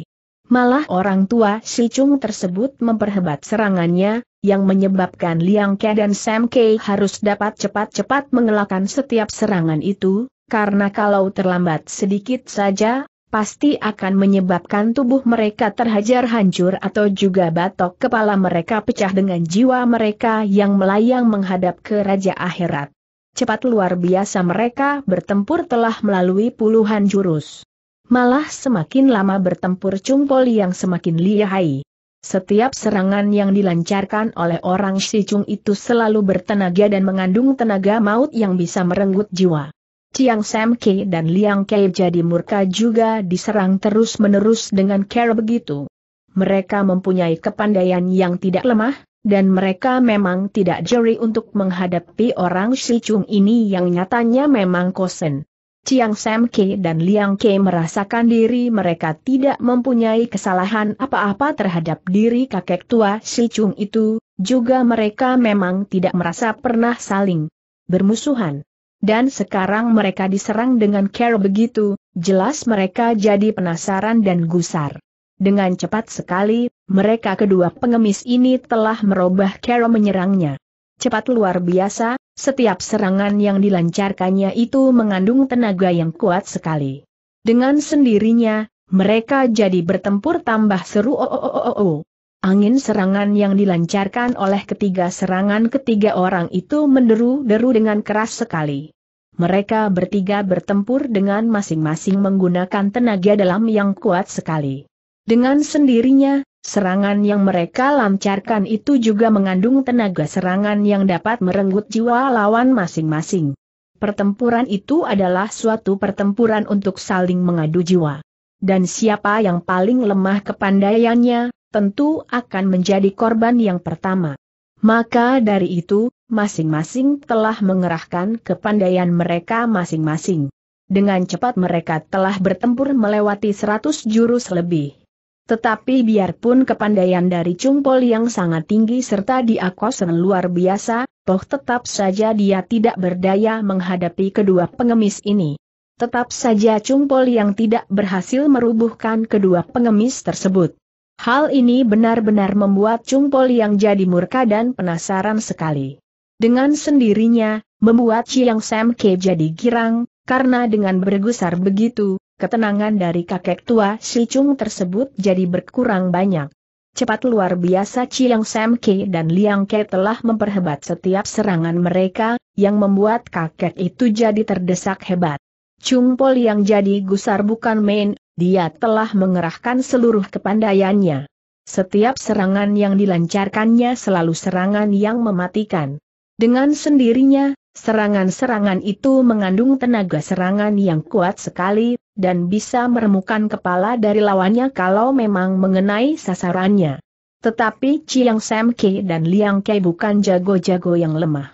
Malah orang tua Si Chung tersebut memperhebat serangannya, yang menyebabkan Liang Ke dan Sam Ke harus dapat cepat-cepat mengelakkan setiap serangan itu, karena kalau terlambat sedikit saja, pasti akan menyebabkan tubuh mereka terhajar hancur atau juga batok kepala mereka pecah dengan jiwa mereka yang melayang menghadap ke Raja Akhirat. Cepat luar biasa mereka bertempur telah melalui puluhan jurus. Malah semakin lama bertempur cungpol yang semakin lihai. Setiap serangan yang dilancarkan oleh orang si Chung itu selalu bertenaga dan mengandung tenaga maut yang bisa merenggut jiwa. Ciang Sam Kei dan Liang Kei jadi murka juga diserang terus-menerus dengan cara begitu. Mereka mempunyai kepandaian yang tidak lemah, dan mereka memang tidak jeri untuk menghadapi orang Chung ini yang nyatanya memang kosen. Ciang Sam Kei dan Liang Kei merasakan diri mereka tidak mempunyai kesalahan apa-apa terhadap diri kakek tua Chung itu, juga mereka memang tidak merasa pernah saling bermusuhan. Dan sekarang mereka diserang dengan care begitu, jelas mereka jadi penasaran dan gusar. Dengan cepat sekali, mereka kedua pengemis ini telah merubah care menyerangnya. Cepat luar biasa, setiap serangan yang dilancarkannya itu mengandung tenaga yang kuat sekali. Dengan sendirinya, mereka jadi bertempur tambah seru oh oh oh oh oh. oh. Angin serangan yang dilancarkan oleh ketiga serangan ketiga orang itu menderu-deru dengan keras sekali. Mereka bertiga bertempur dengan masing-masing menggunakan tenaga dalam yang kuat sekali. Dengan sendirinya, serangan yang mereka lancarkan itu juga mengandung tenaga serangan yang dapat merenggut jiwa lawan masing-masing. Pertempuran itu adalah suatu pertempuran untuk saling mengadu jiwa. Dan siapa yang paling lemah kepandaiannya, tentu akan menjadi korban yang pertama. Maka dari itu, masing-masing telah mengerahkan kepandaian mereka masing-masing. Dengan cepat mereka telah bertempur melewati seratus jurus lebih. Tetapi biarpun kepandaian dari Cungpol yang sangat tinggi serta diakosen luar biasa, toh tetap saja dia tidak berdaya menghadapi kedua pengemis ini. Tetap saja Cungpol yang tidak berhasil merubuhkan kedua pengemis tersebut. Hal ini benar-benar membuat Chung yang jadi murka dan penasaran sekali. Dengan sendirinya, membuat Chiang Sam Ke jadi girang, karena dengan bergusar begitu, ketenangan dari kakek tua Si Chung tersebut jadi berkurang banyak. Cepat luar biasa Chiang Sam Ke dan Liang Ke telah memperhebat setiap serangan mereka, yang membuat kakek itu jadi terdesak hebat. Chung Pol yang jadi gusar bukan main, dia telah mengerahkan seluruh kepandaiannya. Setiap serangan yang dilancarkannya selalu serangan yang mematikan. Dengan sendirinya, serangan-serangan itu mengandung tenaga serangan yang kuat sekali, dan bisa meremukan kepala dari lawannya kalau memang mengenai sasarannya. Tetapi Chiang Sam Ke dan Liang Ke bukan jago-jago yang lemah.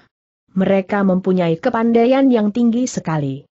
Mereka mempunyai kepandaian yang tinggi sekali.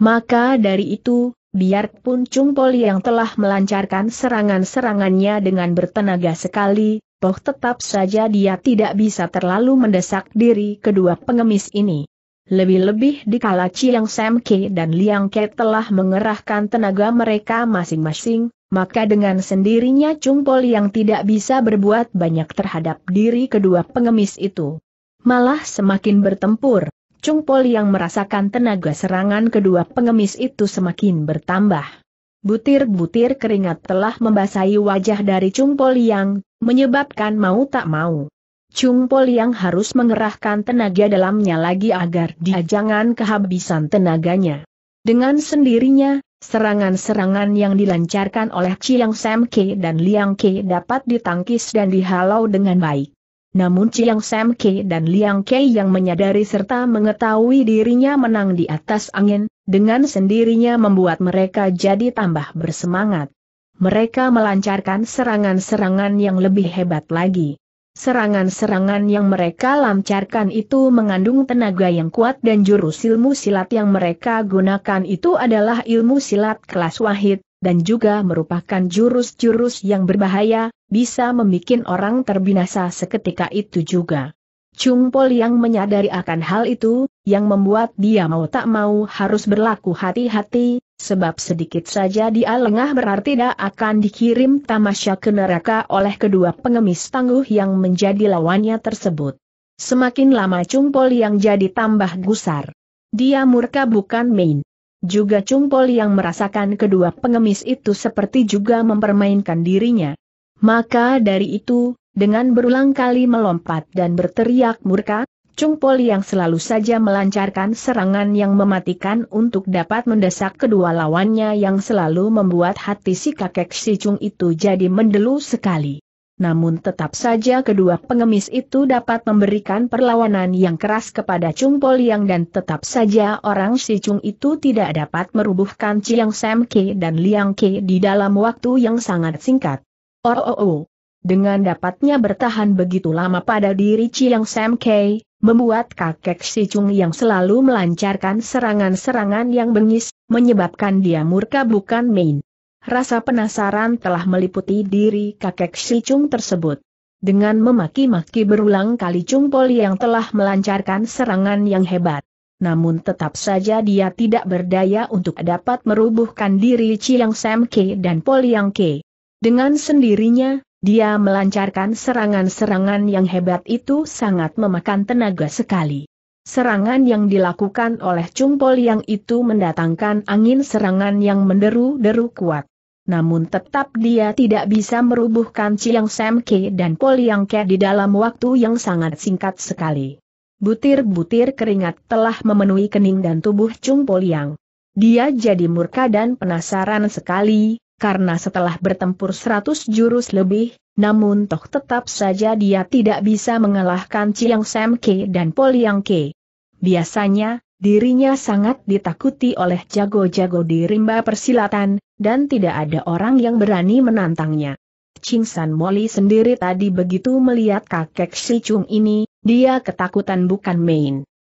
Maka dari itu, Biarpun Chung Poli yang telah melancarkan serangan-serangannya dengan bertenaga sekali, toh tetap saja dia tidak bisa terlalu mendesak diri kedua pengemis ini. Lebih-lebih dikala Chiang Sam Ke dan Liang Ke telah mengerahkan tenaga mereka masing-masing, maka dengan sendirinya Chung Poli yang tidak bisa berbuat banyak terhadap diri kedua pengemis itu. Malah semakin bertempur. Chung Pol yang merasakan tenaga serangan kedua pengemis itu semakin bertambah. Butir-butir keringat telah membasahi wajah dari Chung Pol yang, menyebabkan mau tak mau. Chung Pol yang harus mengerahkan tenaga dalamnya lagi agar dia jangan kehabisan tenaganya. Dengan sendirinya, Serangan-serangan yang dilancarkan oleh Chiang Sam Ke dan Liang Ke dapat ditangkis dan dihalau dengan baik. Namun Chiang Sam Ke dan Liang Ke yang menyadari serta mengetahui dirinya menang di atas angin, dengan sendirinya membuat mereka jadi tambah bersemangat. Mereka melancarkan serangan-serangan yang lebih hebat lagi. Serangan-serangan yang mereka lancarkan itu mengandung tenaga yang kuat dan jurus ilmu silat yang mereka gunakan itu adalah ilmu silat kelas wahid, dan juga merupakan jurus-jurus yang berbahaya, bisa membuat orang terbinasa seketika itu juga. Chung yang menyadari akan hal itu, yang membuat dia mau tak mau harus berlaku hati-hati, sebab sedikit saja dia lengah berarti dia akan dikirim tamasya ke neraka oleh kedua pengemis tangguh yang menjadi lawannya tersebut. Semakin lama Chung yang jadi tambah gusar. Dia murka bukan main. Juga Cumpol yang merasakan kedua pengemis itu seperti juga mempermainkan dirinya. Maka dari itu, dengan berulang kali melompat dan berteriak murka, Cumpol yang selalu saja melancarkan serangan yang mematikan untuk dapat mendesak kedua lawannya yang selalu membuat hati si kakek si Cung itu jadi mendelu sekali. Namun tetap saja kedua pengemis itu dapat memberikan perlawanan yang keras kepada Chung Poliang dan tetap saja orang si Chung itu tidak dapat merubuhkan Chiang Sam Ke dan Liang Ke di dalam waktu yang sangat singkat. Oh, oh, oh. Dengan dapatnya bertahan begitu lama pada diri Chiang Sam Ke, membuat kakek si Chung yang selalu melancarkan serangan-serangan yang bengis, menyebabkan dia murka bukan main. Rasa penasaran telah meliputi diri kakek si Chung tersebut. Dengan memaki-maki berulang kali Chung Pol yang telah melancarkan serangan yang hebat. Namun tetap saja dia tidak berdaya untuk dapat merubuhkan diri Chiang Sam Ke dan Pol Yang Ke. Dengan sendirinya, dia melancarkan serangan-serangan yang hebat itu sangat memakan tenaga sekali. Serangan yang dilakukan oleh Chung Pol yang itu mendatangkan angin serangan yang menderu-deru kuat. Namun tetap dia tidak bisa merubuhkan Chiang Semke dan Poliang Ke di dalam waktu yang sangat singkat sekali. Butir-butir keringat telah memenuhi kening dan tubuh Chung Poliang. Dia jadi murka dan penasaran sekali, karena setelah bertempur seratus jurus lebih, namun toh tetap saja dia tidak bisa mengalahkan Chiang Sam Ke dan Poliang Ke. Biasanya, dirinya sangat ditakuti oleh jago-jago di rimba persilatan, dan tidak ada orang yang berani menantangnya. Ching San Moli sendiri tadi begitu melihat kakek Si Chung ini, dia ketakutan bukan main.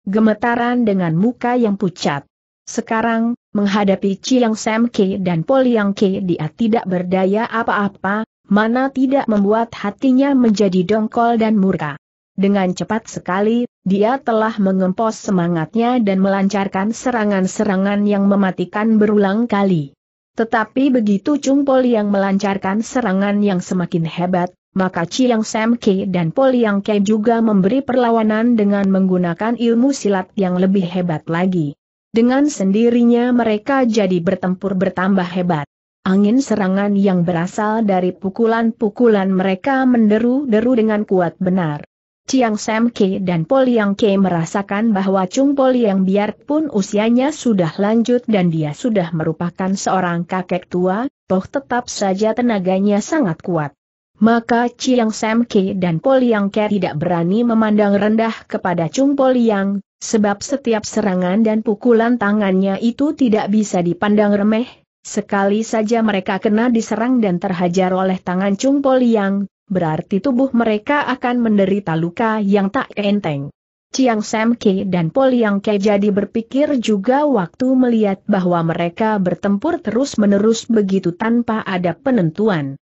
Gemetaran dengan muka yang pucat. Sekarang, menghadapi Chiang Sam Ke dan Poliang Ke dia tidak berdaya apa-apa, mana tidak membuat hatinya menjadi dongkol dan murka. Dengan cepat sekali, dia telah mengempos semangatnya dan melancarkan serangan-serangan yang mematikan berulang kali. Tetapi begitu Chung Poli yang melancarkan serangan yang semakin hebat, maka Chiang Sam Ke dan Poli yang Ke juga memberi perlawanan dengan menggunakan ilmu silat yang lebih hebat lagi. Dengan sendirinya mereka jadi bertempur bertambah hebat. Angin serangan yang berasal dari pukulan-pukulan mereka menderu-deru dengan kuat benar. Chiang Sam Ke dan Poliang Yang Ke merasakan bahwa Chung Pol Yang biarpun usianya sudah lanjut dan dia sudah merupakan seorang kakek tua, toh tetap saja tenaganya sangat kuat. Maka Chiang Sam Ke dan Poliang Yang Ke tidak berani memandang rendah kepada Chung Pol Yang, sebab setiap serangan dan pukulan tangannya itu tidak bisa dipandang remeh, sekali saja mereka kena diserang dan terhajar oleh tangan Chung Pol Yang, berarti tubuh mereka akan menderita luka yang tak enteng. Chiang Sam Ke dan Pol Yang Ke jadi berpikir juga waktu melihat bahwa mereka bertempur terus-menerus begitu tanpa ada penentuan.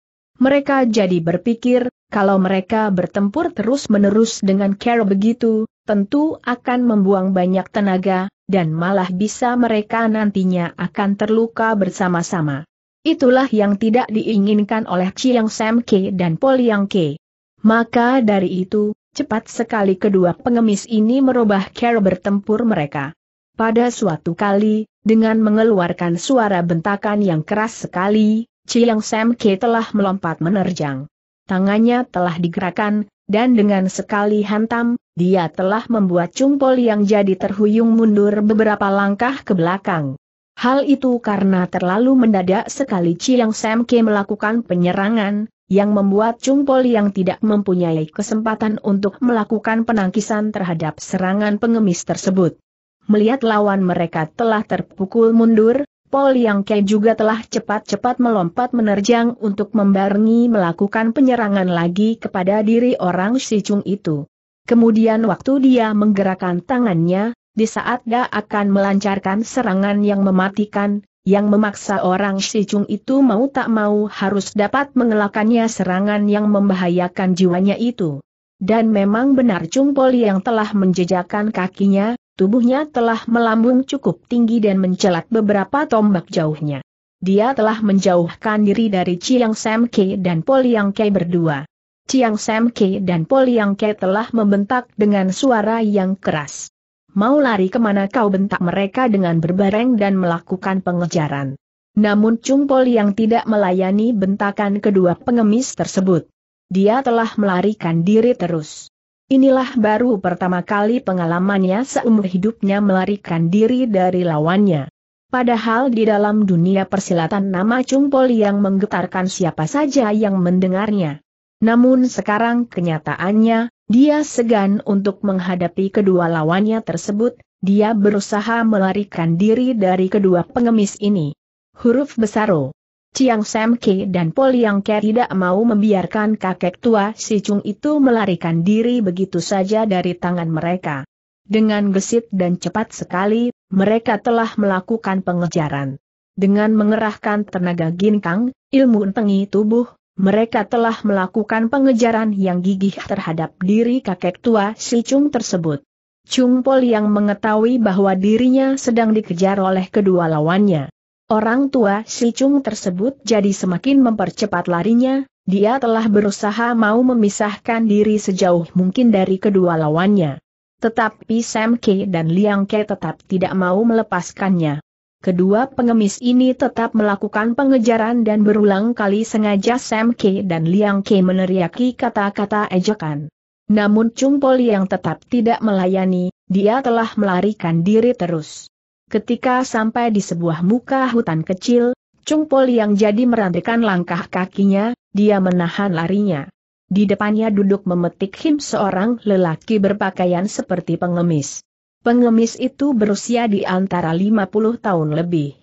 Mereka jadi berpikir, kalau mereka bertempur terus-menerus dengan care begitu, tentu akan membuang banyak tenaga, dan malah bisa mereka nantinya akan terluka bersama-sama. Itulah yang tidak diinginkan oleh Chiang Sam Ke dan Poliang Ke. Maka dari itu, cepat sekali kedua pengemis ini merubah cara bertempur mereka. Pada suatu kali, dengan mengeluarkan suara bentakan yang keras sekali, Chiang Sam Ke telah melompat menerjang. Tangannya telah digerakkan, dan dengan sekali hantam, dia telah membuat Chung Pol yang jadi terhuyung mundur beberapa langkah ke belakang. Hal itu karena terlalu mendadak sekali Chiang Sam Ke melakukan penyerangan, yang membuat Chung Pol yang tidak mempunyai kesempatan untuk melakukan penangkisan terhadap serangan pengemis tersebut. Melihat lawan mereka telah terpukul mundur, Pol yang Ke juga telah cepat-cepat melompat menerjang untuk membarengi melakukan penyerangan lagi kepada diri orang si Chung itu. Kemudian waktu dia menggerakkan tangannya, di saat dia akan melancarkan serangan yang mematikan, yang memaksa orang si Chung itu mau tak mau harus dapat mengelakannya serangan yang membahayakan jiwanya itu. Dan memang benar Chung Poli yang telah menjejakkan kakinya, tubuhnya telah melambung cukup tinggi dan mencelat beberapa tombak jauhnya. Dia telah menjauhkan diri dari Chiang Sam Ke dan Poli Yang Ke berdua. Chiang Sam Ke dan Poli Yang Ke telah membentak dengan suara yang keras mau lari kemana kau bentak mereka dengan berbareng dan melakukan pengejaran. Namun Cungpol yang tidak melayani bentakan kedua pengemis tersebut. Dia telah melarikan diri terus. Inilah baru pertama kali pengalamannya seumur hidupnya melarikan diri dari lawannya. Padahal di dalam dunia persilatan nama Cungpol yang menggetarkan siapa saja yang mendengarnya. Namun sekarang kenyataannya, dia segan untuk menghadapi kedua lawannya tersebut, dia berusaha melarikan diri dari kedua pengemis ini. Huruf besar O. Chiang Sam Ke dan Pol Yang Ke tidak mau membiarkan kakek tua Si Chung itu melarikan diri begitu saja dari tangan mereka. Dengan gesit dan cepat sekali, mereka telah melakukan pengejaran. Dengan mengerahkan tenaga ginkang, ilmu tengi tubuh, mereka telah melakukan pengejaran yang gigih terhadap diri kakek tua si Chung tersebut. Chung Pol yang mengetahui bahwa dirinya sedang dikejar oleh kedua lawannya. Orang tua si Chung tersebut jadi semakin mempercepat larinya, dia telah berusaha mau memisahkan diri sejauh mungkin dari kedua lawannya. Tetapi Sam Ke dan Liang Ke tetap tidak mau melepaskannya. Kedua pengemis ini tetap melakukan pengejaran dan berulang kali sengaja Sam K dan Liang K meneriaki kata-kata ejekan. Namun Chung Pol yang tetap tidak melayani, dia telah melarikan diri terus. Ketika sampai di sebuah muka hutan kecil, Chung Pol yang jadi merantikan langkah kakinya, dia menahan larinya. Di depannya duduk memetik him seorang lelaki berpakaian seperti pengemis. Pengemis itu berusia di antara 50 tahun lebih.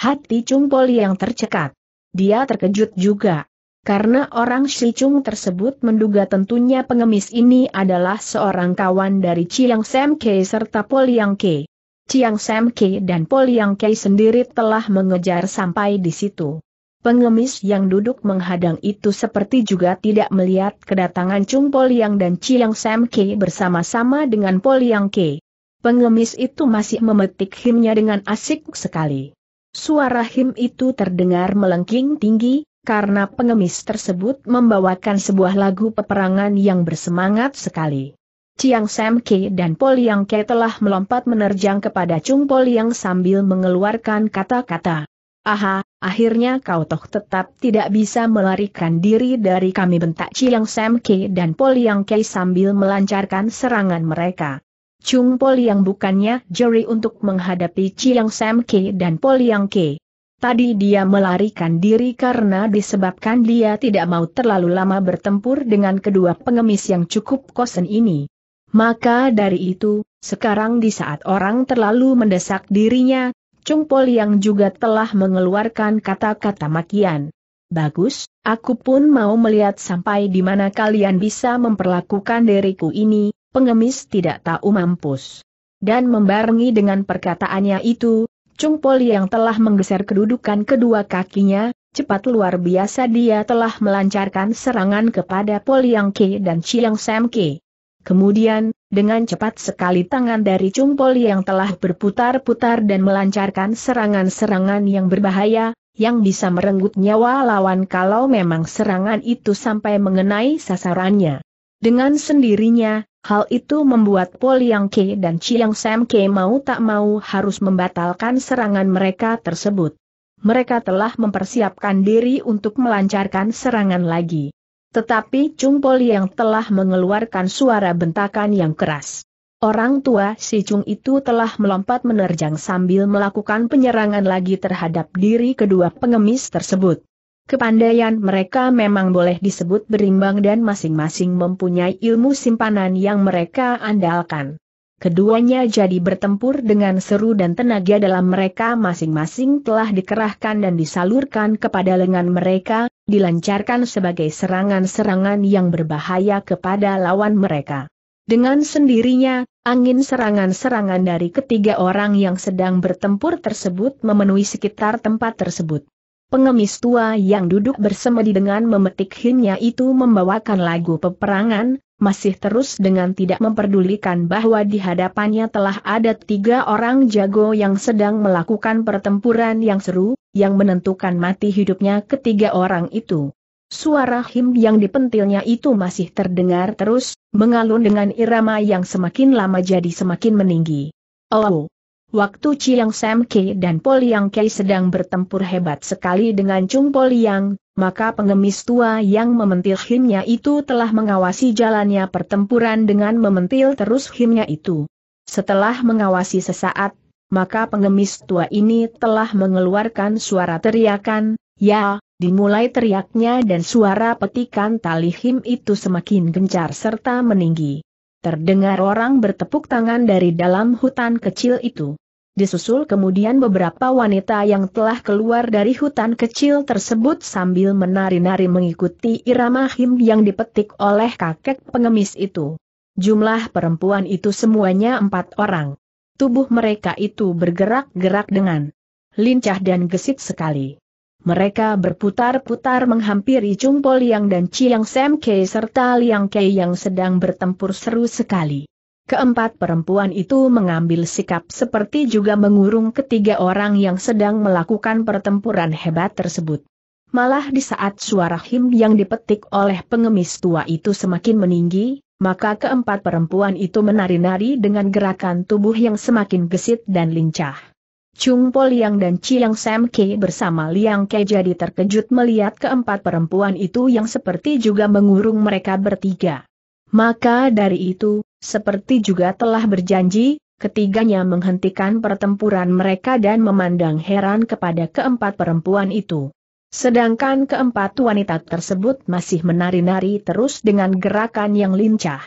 Hati Cungpol yang tercekat. Dia terkejut juga. Karena orang Chung tersebut menduga tentunya pengemis ini adalah seorang kawan dari Chiang Sam Ke serta Pol Yang Ke. Chiang Sam Ke dan Pol Yang Ke sendiri telah mengejar sampai di situ. Pengemis yang duduk menghadang itu seperti juga tidak melihat kedatangan Chung Pol Yang dan Chiang Sam Ke bersama-sama dengan Pol Yang Ke pengemis itu masih memetik himnya dengan asik sekali. Suara him itu terdengar melengking tinggi, karena pengemis tersebut membawakan sebuah lagu peperangan yang bersemangat sekali. Chiang Sam Ke dan Pol Yang Ke telah melompat menerjang kepada Chung Pol Yang sambil mengeluarkan kata-kata. Aha, akhirnya kau toh tetap tidak bisa melarikan diri dari kami bentak Chiang Sam Ke dan Pol Yang Ke sambil melancarkan serangan mereka. Chung yang bukannya jeri untuk menghadapi Chiang Sam Ke dan Pol yang Ke. Tadi dia melarikan diri karena disebabkan dia tidak mau terlalu lama bertempur dengan kedua pengemis yang cukup kosen ini. Maka dari itu, sekarang di saat orang terlalu mendesak dirinya, Chung Pol yang juga telah mengeluarkan kata-kata makian. Bagus, aku pun mau melihat sampai di mana kalian bisa memperlakukan diriku ini, pengemis tidak tahu mampus. Dan membarengi dengan perkataannya itu, Chung Poli yang telah menggeser kedudukan kedua kakinya, cepat luar biasa dia telah melancarkan serangan kepada Poli Yang Ke dan Chiang Sam Ke. Kemudian, dengan cepat sekali tangan dari Chung Poli yang telah berputar-putar dan melancarkan serangan-serangan yang berbahaya, yang bisa merenggut nyawa lawan kalau memang serangan itu sampai mengenai sasarannya. Dengan sendirinya, hal itu membuat Poliang Ke dan Chiang Sam Ke mau tak mau harus membatalkan serangan mereka tersebut. Mereka telah mempersiapkan diri untuk melancarkan serangan lagi. Tetapi Chung Poliang telah mengeluarkan suara bentakan yang keras. Orang tua si Chung itu telah melompat menerjang sambil melakukan penyerangan lagi terhadap diri kedua pengemis tersebut. Kepandaian mereka memang boleh disebut berimbang dan masing-masing mempunyai ilmu simpanan yang mereka andalkan. Keduanya jadi bertempur dengan seru dan tenaga dalam mereka masing-masing telah dikerahkan dan disalurkan kepada lengan mereka, dilancarkan sebagai serangan-serangan yang berbahaya kepada lawan mereka. Dengan sendirinya, angin serangan-serangan dari ketiga orang yang sedang bertempur tersebut memenuhi sekitar tempat tersebut. Pengemis tua yang duduk bersemedi dengan memetik hinnya itu membawakan lagu peperangan, masih terus dengan tidak memperdulikan bahwa di hadapannya telah ada tiga orang jago yang sedang melakukan pertempuran yang seru, yang menentukan mati hidupnya ketiga orang itu. Suara him yang dipentilnya itu masih terdengar terus, mengalun dengan irama yang semakin lama jadi semakin meninggi. Oh, Waktu Chiang Sam Ke dan Poliang Ke sedang bertempur hebat sekali dengan Chung Poliang, maka pengemis tua yang mementil himnya itu telah mengawasi jalannya pertempuran dengan mementil terus himnya itu. Setelah mengawasi sesaat, maka pengemis tua ini telah mengeluarkan suara teriakan, ya, dimulai teriaknya dan suara petikan tali him itu semakin gencar serta meninggi. Terdengar orang bertepuk tangan dari dalam hutan kecil itu disusul kemudian beberapa wanita yang telah keluar dari hutan kecil tersebut sambil menari-nari mengikuti irama him yang dipetik oleh kakek pengemis itu. Jumlah perempuan itu semuanya empat orang. Tubuh mereka itu bergerak-gerak dengan lincah dan gesit sekali. Mereka berputar-putar menghampiri Chung Po Liang dan Chiang Sam Kei serta Liang Kei yang sedang bertempur seru sekali. Keempat perempuan itu mengambil sikap seperti juga mengurung ketiga orang yang sedang melakukan pertempuran hebat tersebut. Malah di saat suara him yang dipetik oleh pengemis tua itu semakin meninggi, maka keempat perempuan itu menari-nari dengan gerakan tubuh yang semakin gesit dan lincah. Chung Po Liang dan Chiang Sam Ke bersama Liang Ke jadi terkejut melihat keempat perempuan itu yang seperti juga mengurung mereka bertiga. Maka dari itu, seperti juga telah berjanji, ketiganya menghentikan pertempuran mereka dan memandang heran kepada keempat perempuan itu. Sedangkan keempat wanita tersebut masih menari-nari terus dengan gerakan yang lincah.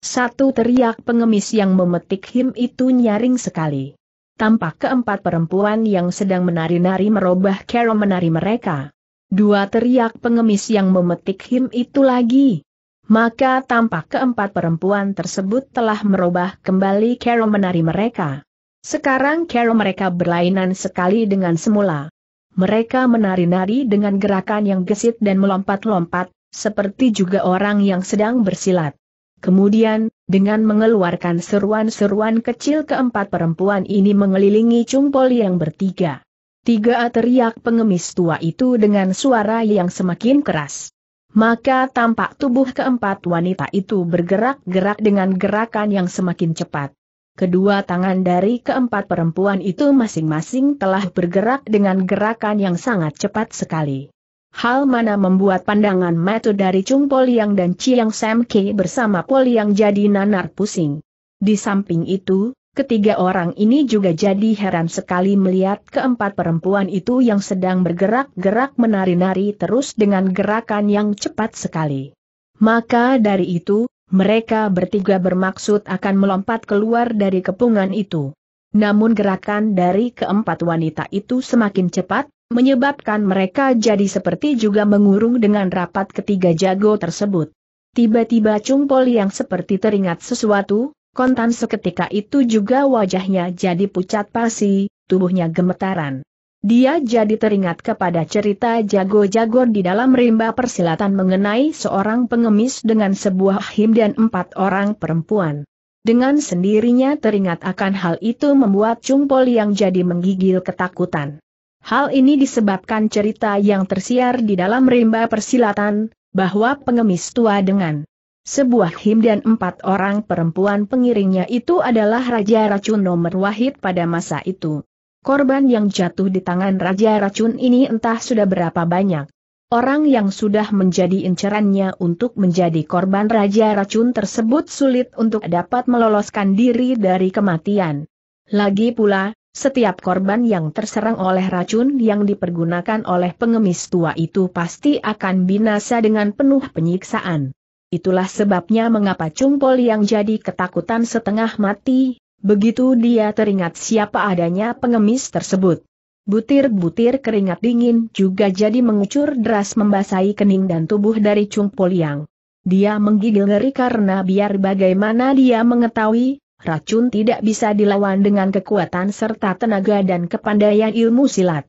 Satu teriak pengemis yang memetik him itu nyaring sekali. Tampak keempat perempuan yang sedang menari-nari merubah kero menari mereka. Dua teriak pengemis yang memetik him itu lagi, maka tampak keempat perempuan tersebut telah merubah kembali cara menari mereka. Sekarang cara mereka berlainan sekali dengan semula. Mereka menari-nari dengan gerakan yang gesit dan melompat-lompat, seperti juga orang yang sedang bersilat. Kemudian, dengan mengeluarkan seruan-seruan kecil keempat perempuan ini mengelilingi cumpol yang bertiga. Tiga teriak pengemis tua itu dengan suara yang semakin keras maka tampak tubuh keempat wanita itu bergerak-gerak dengan gerakan yang semakin cepat. Kedua tangan dari keempat perempuan itu masing-masing telah bergerak dengan gerakan yang sangat cepat sekali. Hal mana membuat pandangan Matu dari Chung Poliang dan Chiang Sam Kei bersama Poliang jadi nanar pusing. Di samping itu, Ketiga orang ini juga jadi heran sekali melihat keempat perempuan itu yang sedang bergerak-gerak menari-nari terus dengan gerakan yang cepat sekali. Maka dari itu, mereka bertiga bermaksud akan melompat keluar dari kepungan itu. Namun gerakan dari keempat wanita itu semakin cepat, menyebabkan mereka jadi seperti juga mengurung dengan rapat ketiga jago tersebut. Tiba-tiba cumpol yang seperti teringat sesuatu, Kontan seketika itu juga wajahnya jadi pucat pasi, tubuhnya gemetaran. Dia jadi teringat kepada cerita jago-jago di dalam rimba persilatan mengenai seorang pengemis dengan sebuah him dan empat orang perempuan. Dengan sendirinya teringat akan hal itu membuat cumpol yang jadi menggigil ketakutan. Hal ini disebabkan cerita yang tersiar di dalam rimba persilatan, bahwa pengemis tua dengan sebuah him dan empat orang perempuan pengiringnya itu adalah Raja Racun nomor wahid pada masa itu. Korban yang jatuh di tangan Raja Racun ini entah sudah berapa banyak. Orang yang sudah menjadi incerannya untuk menjadi korban Raja Racun tersebut sulit untuk dapat meloloskan diri dari kematian. Lagi pula, setiap korban yang terserang oleh racun yang dipergunakan oleh pengemis tua itu pasti akan binasa dengan penuh penyiksaan. Itulah sebabnya mengapa Cungpol yang jadi ketakutan setengah mati, begitu dia teringat siapa adanya pengemis tersebut. Butir-butir keringat dingin juga jadi mengucur deras membasahi kening dan tubuh dari Cungpol yang. Dia menggigil ngeri karena biar bagaimana dia mengetahui, racun tidak bisa dilawan dengan kekuatan serta tenaga dan kepandaian ilmu silat.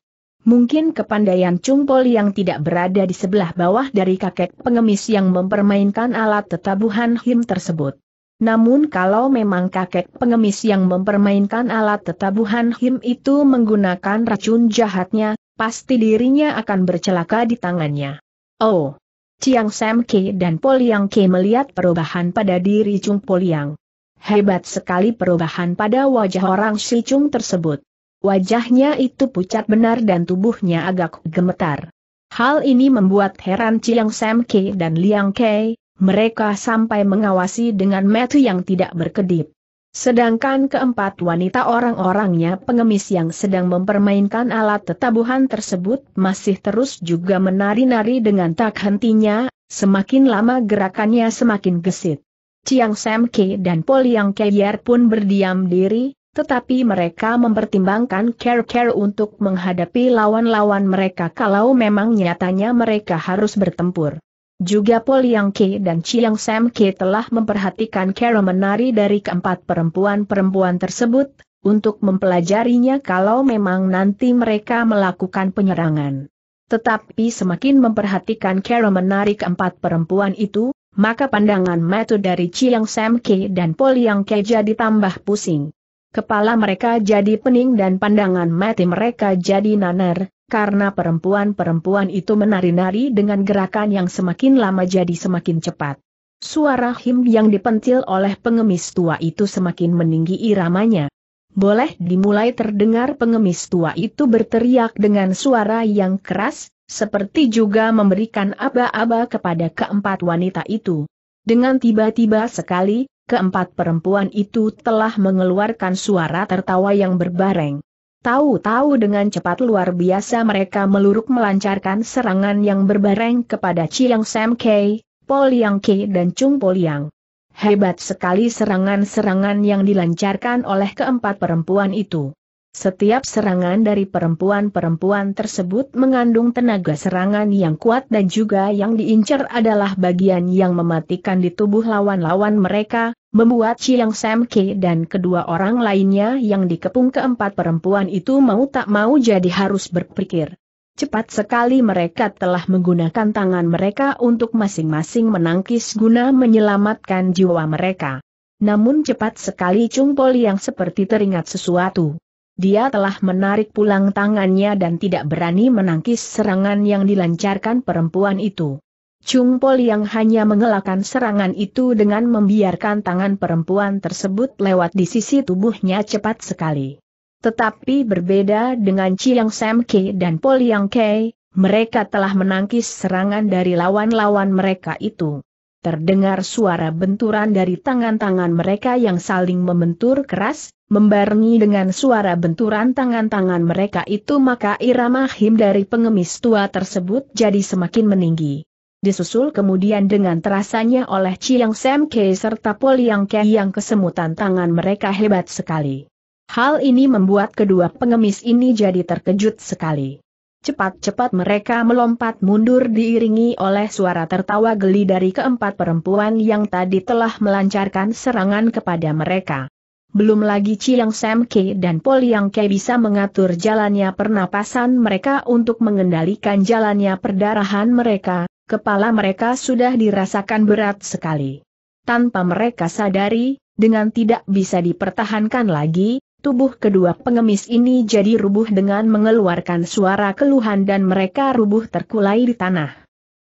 Mungkin kepandaian cungpol yang tidak berada di sebelah bawah dari kakek pengemis yang mempermainkan alat tetabuhan him tersebut. Namun kalau memang kakek pengemis yang mempermainkan alat tetabuhan him itu menggunakan racun jahatnya, pasti dirinya akan bercelaka di tangannya. Oh! Chiang Sam Ke dan Poliang Ke melihat perubahan pada diri Chung Poliang. Hebat sekali perubahan pada wajah orang Si Chung tersebut. Wajahnya itu pucat benar dan tubuhnya agak gemetar. Hal ini membuat heran Chiang Sam Ke dan Liang Kei, mereka sampai mengawasi dengan mata yang tidak berkedip. Sedangkan keempat wanita orang-orangnya pengemis yang sedang mempermainkan alat tetabuhan tersebut masih terus juga menari-nari dengan tak hentinya, semakin lama gerakannya semakin gesit. Chiang Sam Ke dan Poliang Kei pun berdiam diri, tetapi mereka mempertimbangkan care-care untuk menghadapi lawan-lawan mereka kalau memang nyatanya mereka harus bertempur. Juga Paul Yang Ke dan Chiang Sam Ke telah memperhatikan care menari dari keempat perempuan-perempuan tersebut, untuk mempelajarinya kalau memang nanti mereka melakukan penyerangan. Tetapi semakin memperhatikan care menari keempat perempuan itu, maka pandangan metu dari Chiang Sam Ke dan Paul Yang Ke jadi tambah pusing kepala mereka jadi pening dan pandangan mati mereka jadi nanar, karena perempuan-perempuan itu menari-nari dengan gerakan yang semakin lama jadi semakin cepat. Suara him yang dipentil oleh pengemis tua itu semakin meninggi iramanya. Boleh dimulai terdengar pengemis tua itu berteriak dengan suara yang keras, seperti juga memberikan aba-aba kepada keempat wanita itu. Dengan tiba-tiba sekali, keempat perempuan itu telah mengeluarkan suara tertawa yang berbareng. Tahu-tahu dengan cepat luar biasa mereka meluruk melancarkan serangan yang berbareng kepada Chiang Sam Kei, Poliang Yang Kei dan Chung Poliang. Yang. Hebat sekali serangan-serangan yang dilancarkan oleh keempat perempuan itu. Setiap serangan dari perempuan-perempuan tersebut mengandung tenaga serangan yang kuat dan juga yang diincar adalah bagian yang mematikan di tubuh lawan-lawan mereka, membuat Chiang Sam Ke dan kedua orang lainnya yang dikepung keempat perempuan itu mau tak mau jadi harus berpikir. Cepat sekali mereka telah menggunakan tangan mereka untuk masing-masing menangkis guna menyelamatkan jiwa mereka. Namun cepat sekali Chung Poli yang seperti teringat sesuatu. Dia telah menarik pulang tangannya dan tidak berani menangkis serangan yang dilancarkan perempuan itu. Chung Pol yang hanya mengelakkan serangan itu dengan membiarkan tangan perempuan tersebut lewat di sisi tubuhnya cepat sekali. Tetapi berbeda dengan Chiang Sam Kei dan Pol Yang Kei, mereka telah menangkis serangan dari lawan-lawan mereka itu terdengar suara benturan dari tangan-tangan mereka yang saling membentur keras, membarengi dengan suara benturan tangan-tangan mereka itu maka irama him dari pengemis tua tersebut jadi semakin meninggi. Disusul kemudian dengan terasanya oleh Chiang Sam Ke serta Pol yang Ke yang kesemutan tangan mereka hebat sekali. Hal ini membuat kedua pengemis ini jadi terkejut sekali. Cepat-cepat mereka melompat mundur diiringi oleh suara tertawa geli dari keempat perempuan yang tadi telah melancarkan serangan kepada mereka. Belum lagi Chiang Sam Ke dan Pol Yang Ke bisa mengatur jalannya pernapasan mereka untuk mengendalikan jalannya perdarahan mereka, kepala mereka sudah dirasakan berat sekali. Tanpa mereka sadari, dengan tidak bisa dipertahankan lagi, Tubuh kedua pengemis ini jadi rubuh dengan mengeluarkan suara keluhan dan mereka rubuh terkulai di tanah.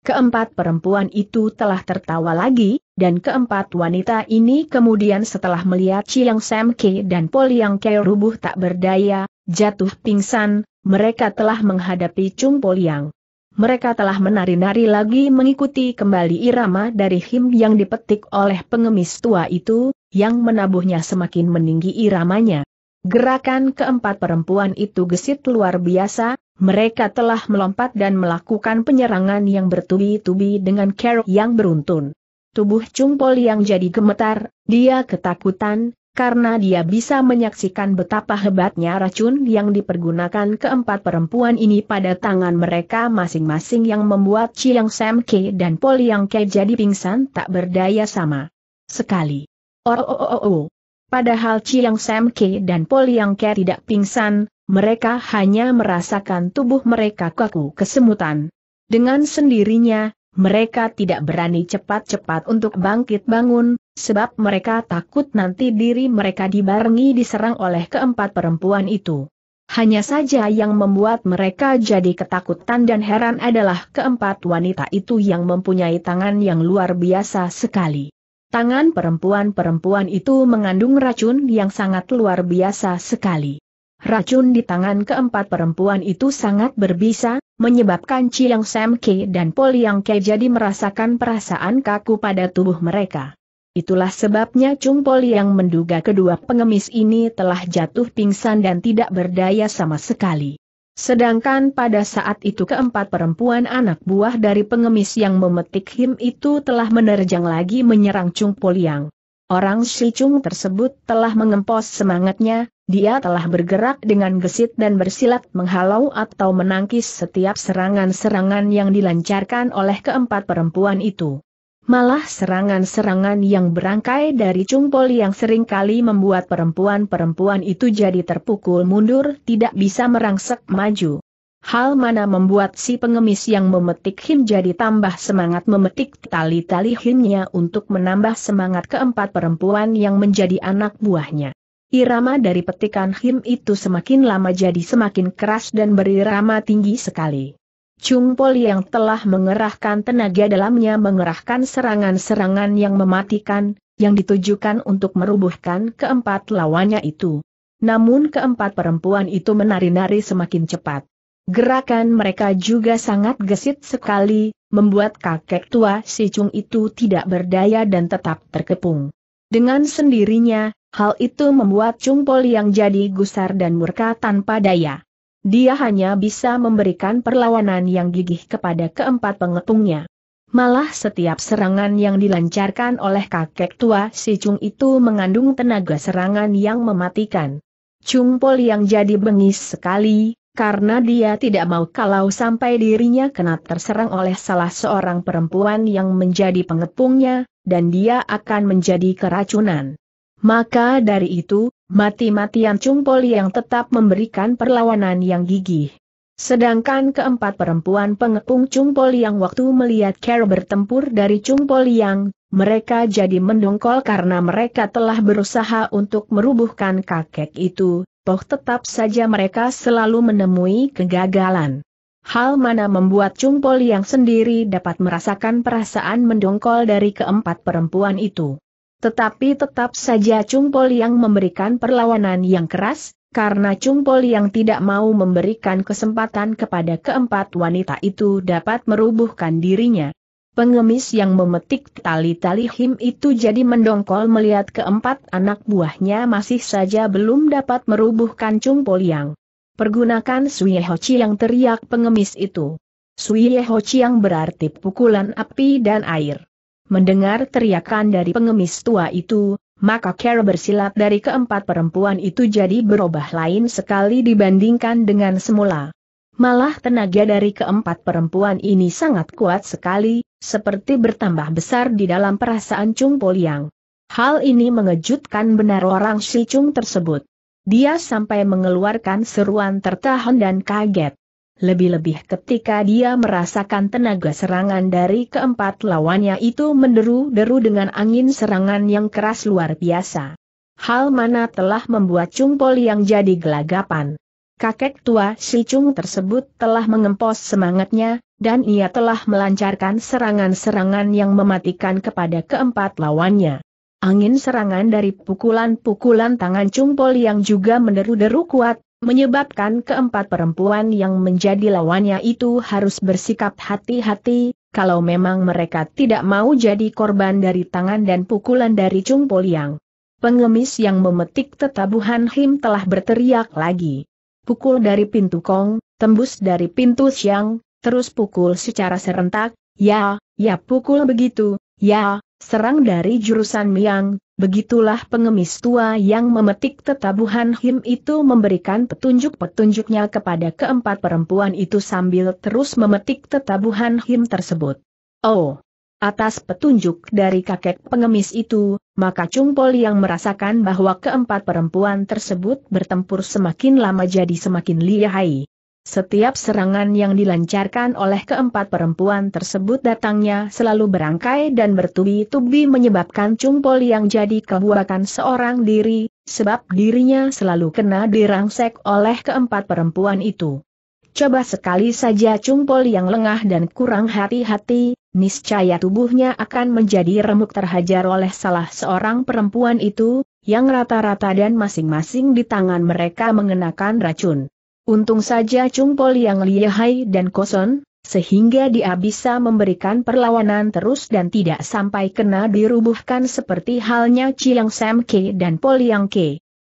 Keempat perempuan itu telah tertawa lagi, dan keempat wanita ini kemudian setelah melihat Chiang Sam Ke dan Pol Yang Ke rubuh tak berdaya, jatuh pingsan, mereka telah menghadapi Chung Pol Yang. Mereka telah menari-nari lagi mengikuti kembali irama dari him yang dipetik oleh pengemis tua itu, yang menabuhnya semakin meninggi iramanya. Gerakan keempat perempuan itu gesit luar biasa, mereka telah melompat dan melakukan penyerangan yang bertubi-tubi dengan kerok yang beruntun. Tubuh cumpol yang jadi gemetar, dia ketakutan, karena dia bisa menyaksikan betapa hebatnya racun yang dipergunakan keempat perempuan ini pada tangan mereka masing-masing yang membuat Chiang Sam Ke dan Pol Yang Ke jadi pingsan tak berdaya sama sekali. Oh, oh, oh, oh, oh. Padahal Chiang Sam Samke dan Poliang Ke tidak pingsan, mereka hanya merasakan tubuh mereka kaku kesemutan. Dengan sendirinya, mereka tidak berani cepat-cepat untuk bangkit bangun, sebab mereka takut nanti diri mereka dibarengi diserang oleh keempat perempuan itu. Hanya saja yang membuat mereka jadi ketakutan dan heran adalah keempat wanita itu yang mempunyai tangan yang luar biasa sekali. Tangan perempuan-perempuan itu mengandung racun yang sangat luar biasa sekali. Racun di tangan keempat perempuan itu sangat berbisa, menyebabkan Chiang Sam Ke dan Pol Yang Ke jadi merasakan perasaan kaku pada tubuh mereka. Itulah sebabnya Chung Pol yang menduga kedua pengemis ini telah jatuh pingsan dan tidak berdaya sama sekali. Sedangkan pada saat itu keempat perempuan anak buah dari pengemis yang memetik him itu telah menerjang lagi menyerang Chung Poliang. Orang si Chung tersebut telah mengempos semangatnya, dia telah bergerak dengan gesit dan bersilat menghalau atau menangkis setiap serangan-serangan yang dilancarkan oleh keempat perempuan itu malah serangan-serangan yang berangkai dari cungpol yang seringkali membuat perempuan-perempuan itu jadi terpukul mundur tidak bisa merangsek maju. Hal mana membuat si pengemis yang memetik him jadi tambah semangat memetik tali-tali himnya untuk menambah semangat keempat perempuan yang menjadi anak buahnya. Irama dari petikan him itu semakin lama jadi semakin keras dan berirama tinggi sekali. Cumpol yang telah mengerahkan tenaga dalamnya mengerahkan serangan-serangan yang mematikan, yang ditujukan untuk merubuhkan keempat lawannya itu. Namun keempat perempuan itu menari-nari semakin cepat. Gerakan mereka juga sangat gesit sekali, membuat kakek tua si Cung itu tidak berdaya dan tetap terkepung. Dengan sendirinya, hal itu membuat Cumpol yang jadi gusar dan murka tanpa daya. Dia hanya bisa memberikan perlawanan yang gigih kepada keempat pengepungnya. Malah setiap serangan yang dilancarkan oleh kakek tua si Chung itu mengandung tenaga serangan yang mematikan. Chung Pol yang jadi bengis sekali, karena dia tidak mau kalau sampai dirinya kena terserang oleh salah seorang perempuan yang menjadi pengepungnya, dan dia akan menjadi keracunan. Maka dari itu, Mati-matian Cungpoli yang tetap memberikan perlawanan yang gigih. Sedangkan keempat perempuan pengepung Cungpoli yang waktu melihat Carol bertempur dari Cungpoli yang, mereka jadi mendongkol karena mereka telah berusaha untuk merubuhkan kakek itu, toh tetap saja mereka selalu menemui kegagalan. Hal mana membuat Cungpoli yang sendiri dapat merasakan perasaan mendongkol dari keempat perempuan itu. Tetapi tetap saja Chung Pol yang memberikan perlawanan yang keras, karena Chung Pol yang tidak mau memberikan kesempatan kepada keempat wanita itu dapat merubuhkan dirinya. Pengemis yang memetik tali-tali Him itu jadi mendongkol melihat keempat anak buahnya masih saja belum dapat merubuhkan Chung yang. Pergunakan Sui Ho yang teriak pengemis itu. Sui Ho yang berarti pukulan api dan air. Mendengar teriakan dari pengemis tua itu, maka cara bersilat dari keempat perempuan itu jadi berubah lain sekali dibandingkan dengan semula. Malah tenaga dari keempat perempuan ini sangat kuat sekali, seperti bertambah besar di dalam perasaan Chung Poliang. Hal ini mengejutkan benar orang si Chung tersebut. Dia sampai mengeluarkan seruan tertahan dan kaget. Lebih-lebih ketika dia merasakan tenaga serangan dari keempat lawannya itu menderu-deru dengan angin serangan yang keras luar biasa. Hal mana telah membuat cungpol yang jadi gelagapan. Kakek tua si Chung tersebut telah mengempos semangatnya, dan ia telah melancarkan serangan-serangan yang mematikan kepada keempat lawannya. Angin serangan dari pukulan-pukulan tangan Chung yang juga menderu-deru kuat, menyebabkan keempat perempuan yang menjadi lawannya itu harus bersikap hati-hati, kalau memang mereka tidak mau jadi korban dari tangan dan pukulan dari Chung Poliang. Pengemis yang memetik tetabuhan Him telah berteriak lagi. Pukul dari pintu Kong, tembus dari pintu Siang, terus pukul secara serentak, ya, ya pukul begitu, ya, serang dari jurusan Miang, begitulah pengemis tua yang memetik tetabuhan Him itu memberikan petunjuk-petunjuknya kepada keempat perempuan itu sambil terus memetik tetabuhan Him tersebut. Oh! Atas petunjuk dari kakek pengemis itu, maka Cungpol yang merasakan bahwa keempat perempuan tersebut bertempur semakin lama jadi semakin lihai. Setiap serangan yang dilancarkan oleh keempat perempuan tersebut datangnya selalu berangkai dan bertubi-tubi menyebabkan Chung yang jadi kebuakan seorang diri, sebab dirinya selalu kena dirangsek oleh keempat perempuan itu. Coba sekali saja Chung yang lengah dan kurang hati-hati, niscaya tubuhnya akan menjadi remuk terhajar oleh salah seorang perempuan itu, yang rata-rata dan masing-masing di tangan mereka mengenakan racun. Untung saja Cungpol yang lihai dan kosong, sehingga dia bisa memberikan perlawanan terus dan tidak sampai kena dirubuhkan seperti halnya Chiang Sam Ke dan Pol Yang Ke.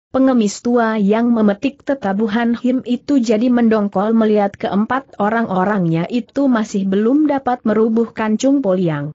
Pengemis tua yang memetik tetabuhan Him itu jadi mendongkol melihat keempat orang-orangnya itu masih belum dapat merubuhkan Cungpol Yang.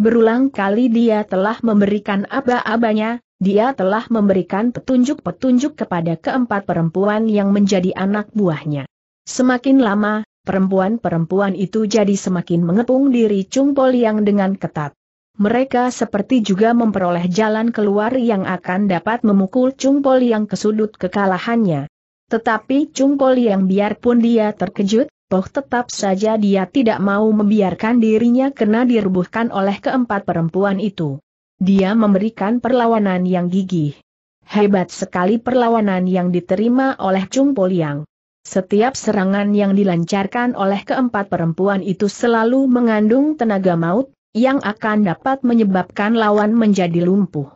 Berulang kali dia telah memberikan aba-abanya, dia telah memberikan petunjuk-petunjuk kepada keempat perempuan yang menjadi anak buahnya. Semakin lama, perempuan-perempuan itu jadi semakin mengepung diri Chung Pol yang dengan ketat. Mereka seperti juga memperoleh jalan keluar yang akan dapat memukul Chung Pol yang kesudut kekalahannya. Tetapi Chung Pol yang biarpun dia terkejut, toh tetap saja dia tidak mau membiarkan dirinya kena dirubuhkan oleh keempat perempuan itu. Dia memberikan perlawanan yang gigih. Hebat sekali perlawanan yang diterima oleh Chung Poliang. Setiap serangan yang dilancarkan oleh keempat perempuan itu selalu mengandung tenaga maut, yang akan dapat menyebabkan lawan menjadi lumpuh.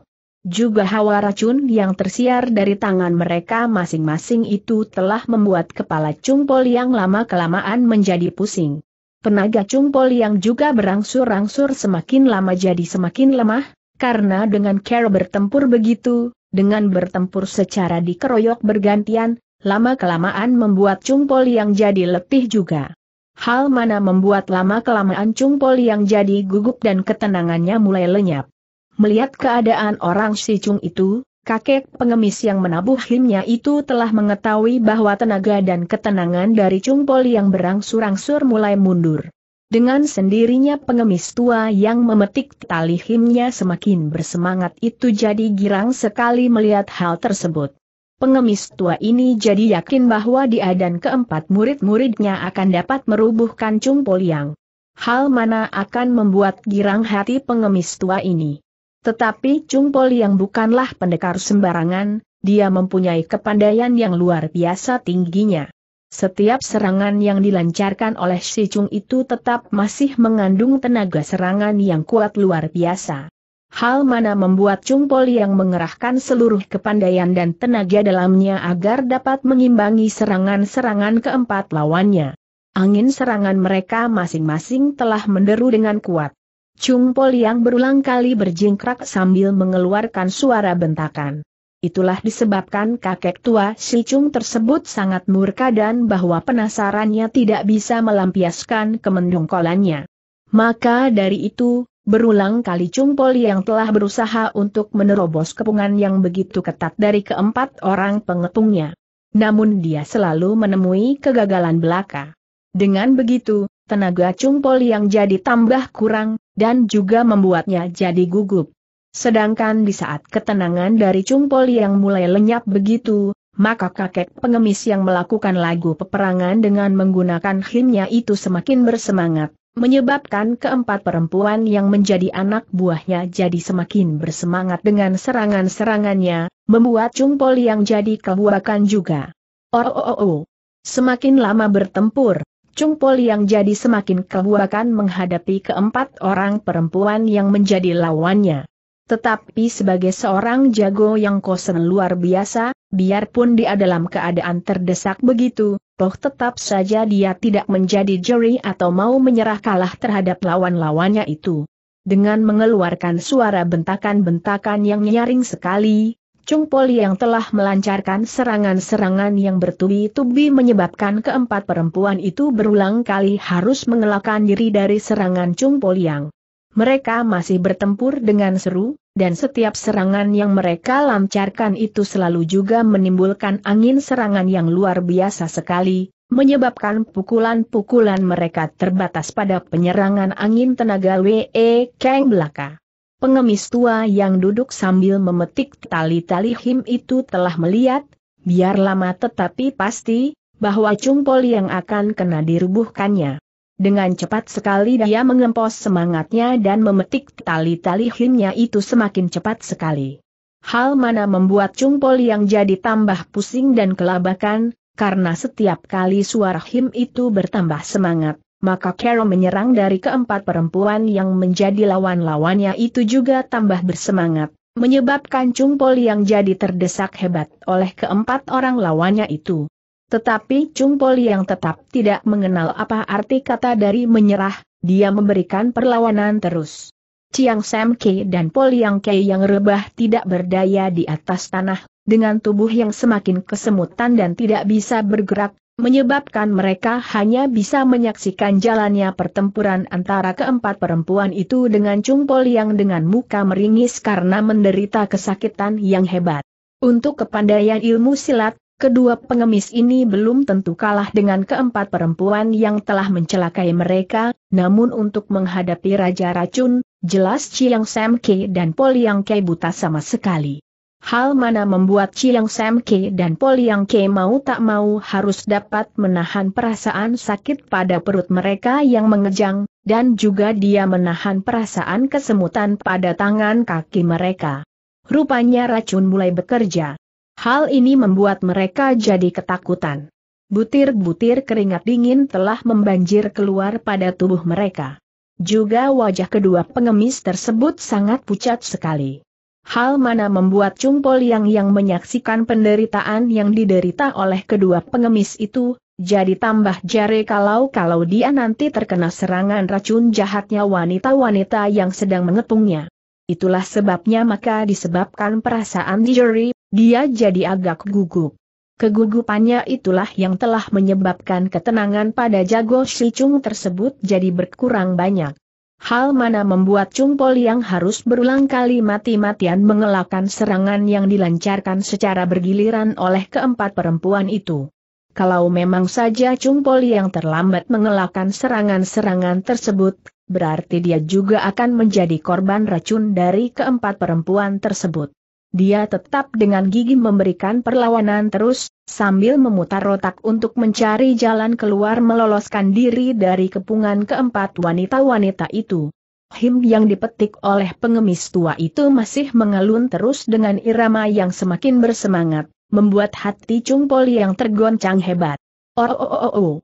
Juga hawa racun yang tersiar dari tangan mereka masing-masing itu telah membuat kepala Cungpol yang lama-kelamaan menjadi pusing. Tenaga Cungpol yang juga berangsur-angsur semakin lama jadi semakin lemah, karena dengan cara bertempur begitu, dengan bertempur secara dikeroyok bergantian, lama-kelamaan membuat cungpol yang jadi letih juga. Hal mana membuat lama-kelamaan cungpol yang jadi gugup dan ketenangannya mulai lenyap. Melihat keadaan orang si Cung itu, kakek pengemis yang menabuh himnya itu telah mengetahui bahwa tenaga dan ketenangan dari cungpol yang berangsur-angsur mulai mundur. Dengan sendirinya pengemis tua yang memetik tali himnya semakin bersemangat itu jadi girang sekali melihat hal tersebut. Pengemis tua ini jadi yakin bahwa dia dan keempat murid-muridnya akan dapat merubuhkan Cumpoliang. Hal mana akan membuat girang hati pengemis tua ini. Tetapi Cumpoliang bukanlah pendekar sembarangan, dia mempunyai kepandaian yang luar biasa tingginya. Setiap serangan yang dilancarkan oleh si Chung itu tetap masih mengandung tenaga serangan yang kuat luar biasa. Hal mana membuat Chung Pol yang mengerahkan seluruh kepandaian dan tenaga dalamnya agar dapat mengimbangi serangan-serangan keempat lawannya. Angin serangan mereka masing-masing telah menderu dengan kuat. Chung Pol yang berulang kali berjingkrak sambil mengeluarkan suara bentakan. Itulah disebabkan kakek tua Si Chung tersebut sangat murka dan bahwa penasarannya tidak bisa melampiaskan kemendungkolannya. Maka dari itu, berulang kali Chung Poli yang telah berusaha untuk menerobos kepungan yang begitu ketat dari keempat orang pengepungnya. Namun dia selalu menemui kegagalan belaka. Dengan begitu, tenaga Chung Poli yang jadi tambah kurang, dan juga membuatnya jadi gugup. Sedangkan di saat ketenangan dari cumpul yang mulai lenyap begitu, maka kakek pengemis yang melakukan lagu peperangan dengan menggunakan himnya itu semakin bersemangat, menyebabkan keempat perempuan yang menjadi anak buahnya jadi semakin bersemangat dengan serangan-serangannya, membuat cumpul yang jadi kebuakan juga. Oh, oh, oh, oh. Semakin lama bertempur, Cungpol yang jadi semakin kebuakan menghadapi keempat orang perempuan yang menjadi lawannya. Tetapi sebagai seorang jago yang kosen luar biasa, biarpun dia dalam keadaan terdesak begitu, toh tetap saja dia tidak menjadi juri atau mau menyerah kalah terhadap lawan-lawannya itu. Dengan mengeluarkan suara bentakan-bentakan yang nyaring sekali, Chung Poli yang telah melancarkan serangan-serangan yang bertubi-tubi menyebabkan keempat perempuan itu berulang kali harus mengelakkan diri dari serangan Chung Poli yang mereka masih bertempur dengan seru, dan setiap serangan yang mereka lancarkan itu selalu juga menimbulkan angin serangan yang luar biasa sekali, menyebabkan pukulan-pukulan mereka terbatas pada penyerangan angin tenaga W.E. Kang belaka. Pengemis tua yang duduk sambil memetik tali-tali him itu telah melihat, biar lama tetapi pasti, bahwa cumpol yang akan kena dirubuhkannya. Dengan cepat sekali dia mengempos semangatnya dan memetik tali-tali himnya itu semakin cepat sekali. Hal mana membuat Cungpol yang jadi tambah pusing dan kelabakan, karena setiap kali suara him itu bertambah semangat, maka Carol menyerang dari keempat perempuan yang menjadi lawan-lawannya itu juga tambah bersemangat, menyebabkan Cungpol yang jadi terdesak hebat oleh keempat orang lawannya itu. Tetapi Chung Cumpol yang tetap tidak mengenal apa arti kata dari menyerah, dia memberikan perlawanan terus. Chiang Sam Kei dan Pol Yang Kei yang rebah tidak berdaya di atas tanah, dengan tubuh yang semakin kesemutan dan tidak bisa bergerak, menyebabkan mereka hanya bisa menyaksikan jalannya pertempuran antara keempat perempuan itu dengan Chung Pol Yang dengan muka meringis karena menderita kesakitan yang hebat. Untuk kepandaian ilmu silat, Kedua pengemis ini belum tentu kalah dengan keempat perempuan yang telah mencelakai mereka, namun untuk menghadapi Raja Racun, jelas Chiang Sam Ke dan Poliang Ke buta sama sekali. Hal mana membuat Chiang Sam Ke dan Poliang Ke mau tak mau harus dapat menahan perasaan sakit pada perut mereka yang mengejang, dan juga dia menahan perasaan kesemutan pada tangan kaki mereka. Rupanya racun mulai bekerja. Hal ini membuat mereka jadi ketakutan. Butir-butir keringat dingin telah membanjir keluar pada tubuh mereka. Juga wajah kedua pengemis tersebut sangat pucat sekali. Hal mana membuat cumpol yang yang menyaksikan penderitaan yang diderita oleh kedua pengemis itu, jadi tambah jare kalau-kalau dia nanti terkena serangan racun jahatnya wanita-wanita yang sedang mengepungnya. Itulah sebabnya maka disebabkan perasaan di jari dia jadi agak gugup. Kegugupannya itulah yang telah menyebabkan ketenangan pada jago si Chung tersebut jadi berkurang banyak. Hal mana membuat Chung Pol yang harus berulang kali mati-matian mengelakkan serangan yang dilancarkan secara bergiliran oleh keempat perempuan itu. Kalau memang saja Chung Pol yang terlambat mengelakkan serangan-serangan tersebut, berarti dia juga akan menjadi korban racun dari keempat perempuan tersebut. Dia tetap dengan gigi memberikan perlawanan terus, sambil memutar otak untuk mencari jalan keluar meloloskan diri dari kepungan keempat wanita-wanita itu. Him yang dipetik oleh pengemis tua itu masih mengalun terus dengan irama yang semakin bersemangat, membuat hati Chung Poli yang tergoncang hebat. Oh, oh, oh, oh, oh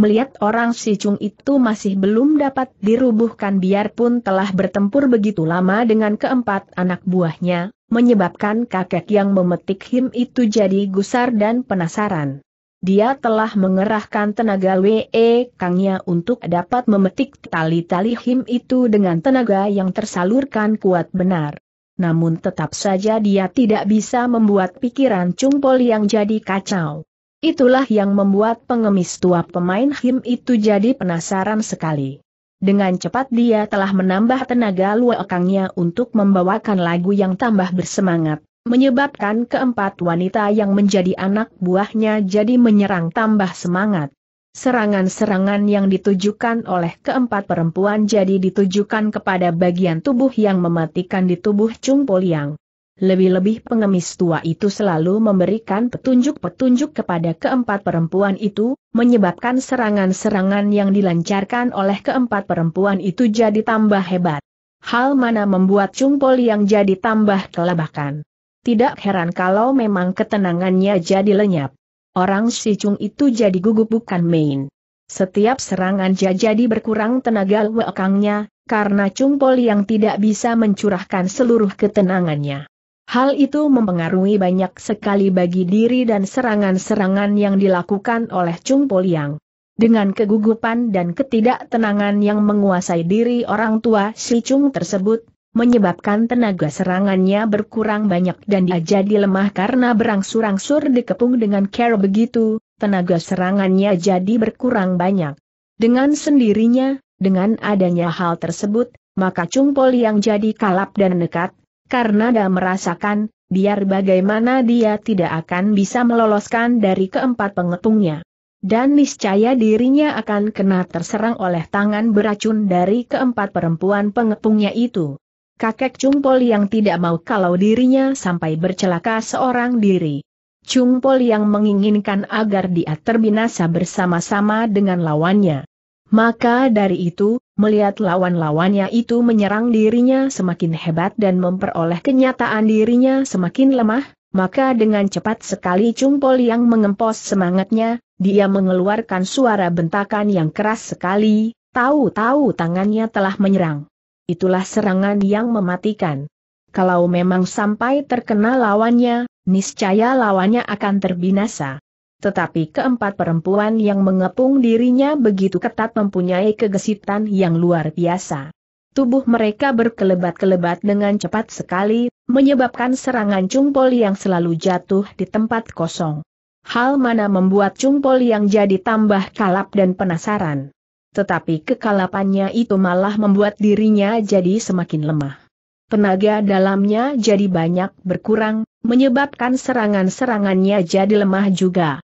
melihat orang si Chung itu masih belum dapat dirubuhkan biarpun telah bertempur begitu lama dengan keempat anak buahnya, menyebabkan kakek yang memetik Him itu jadi gusar dan penasaran. Dia telah mengerahkan tenaga WE Kangnya untuk dapat memetik tali-tali Him itu dengan tenaga yang tersalurkan kuat benar. Namun tetap saja dia tidak bisa membuat pikiran Chung Pol yang jadi kacau. Itulah yang membuat pengemis tua pemain him itu jadi penasaran sekali. Dengan cepat dia telah menambah tenaga luakangnya untuk membawakan lagu yang tambah bersemangat, menyebabkan keempat wanita yang menjadi anak buahnya jadi menyerang tambah semangat. Serangan-serangan yang ditujukan oleh keempat perempuan jadi ditujukan kepada bagian tubuh yang mematikan di tubuh Chung Poliang. Lebih-lebih pengemis tua itu selalu memberikan petunjuk-petunjuk kepada keempat perempuan itu, menyebabkan serangan-serangan yang dilancarkan oleh keempat perempuan itu jadi tambah hebat. Hal mana membuat Cungpol yang jadi tambah kelabakan. Tidak heran kalau memang ketenangannya jadi lenyap. Orang si Chung itu jadi gugup bukan main. Setiap serangan jadi berkurang tenaga wekangnya, karena Cungpol yang tidak bisa mencurahkan seluruh ketenangannya. Hal itu mempengaruhi banyak sekali bagi diri dan serangan-serangan yang dilakukan oleh Chung Poliang. Dengan kegugupan dan ketidaktenangan yang menguasai diri orang tua si Chung tersebut, menyebabkan tenaga serangannya berkurang banyak dan dia jadi lemah karena berangsur-angsur dikepung dengan care begitu, tenaga serangannya jadi berkurang banyak. Dengan sendirinya, dengan adanya hal tersebut, maka Chung Poliang yang jadi kalap dan nekat, karena dia merasakan, biar bagaimana dia tidak akan bisa meloloskan dari keempat pengepungnya. Dan niscaya dirinya akan kena terserang oleh tangan beracun dari keempat perempuan pengepungnya itu. Kakek Cungpol yang tidak mau kalau dirinya sampai bercelaka seorang diri. Cungpol yang menginginkan agar dia terbinasa bersama-sama dengan lawannya. Maka dari itu, melihat lawan-lawannya itu menyerang dirinya semakin hebat dan memperoleh kenyataan dirinya semakin lemah, maka dengan cepat sekali cumpol yang mengempos semangatnya, dia mengeluarkan suara bentakan yang keras sekali, tahu-tahu tangannya telah menyerang. Itulah serangan yang mematikan. Kalau memang sampai terkena lawannya, niscaya lawannya akan terbinasa tetapi keempat perempuan yang mengepung dirinya begitu ketat mempunyai kegesitan yang luar biasa. Tubuh mereka berkelebat-kelebat dengan cepat sekali, menyebabkan serangan cungpol yang selalu jatuh di tempat kosong. Hal mana membuat cungpol yang jadi tambah kalap dan penasaran. Tetapi kekalapannya itu malah membuat dirinya jadi semakin lemah. Tenaga dalamnya jadi banyak berkurang, menyebabkan serangan-serangannya jadi lemah juga.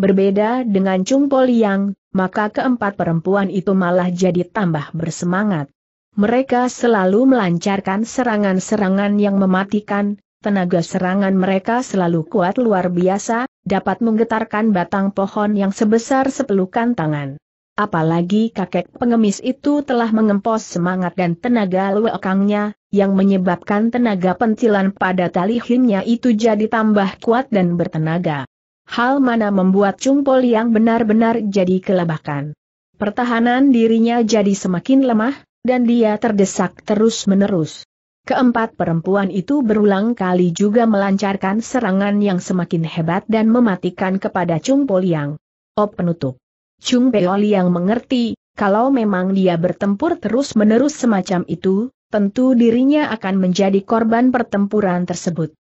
Berbeda dengan Cumpol Yang, maka keempat perempuan itu malah jadi tambah bersemangat. Mereka selalu melancarkan serangan-serangan yang mematikan, tenaga serangan mereka selalu kuat luar biasa, dapat menggetarkan batang pohon yang sebesar sepelukan tangan. Apalagi kakek pengemis itu telah mengempos semangat dan tenaga akangnya, yang menyebabkan tenaga pentilan pada tali himnya itu jadi tambah kuat dan bertenaga hal mana membuat Cungpol yang benar-benar jadi kelabakan. Pertahanan dirinya jadi semakin lemah, dan dia terdesak terus-menerus. Keempat perempuan itu berulang kali juga melancarkan serangan yang semakin hebat dan mematikan kepada Chung Po Liang. Op oh, penutup. Chung Peo Liang mengerti, kalau memang dia bertempur terus-menerus semacam itu, tentu dirinya akan menjadi korban pertempuran tersebut.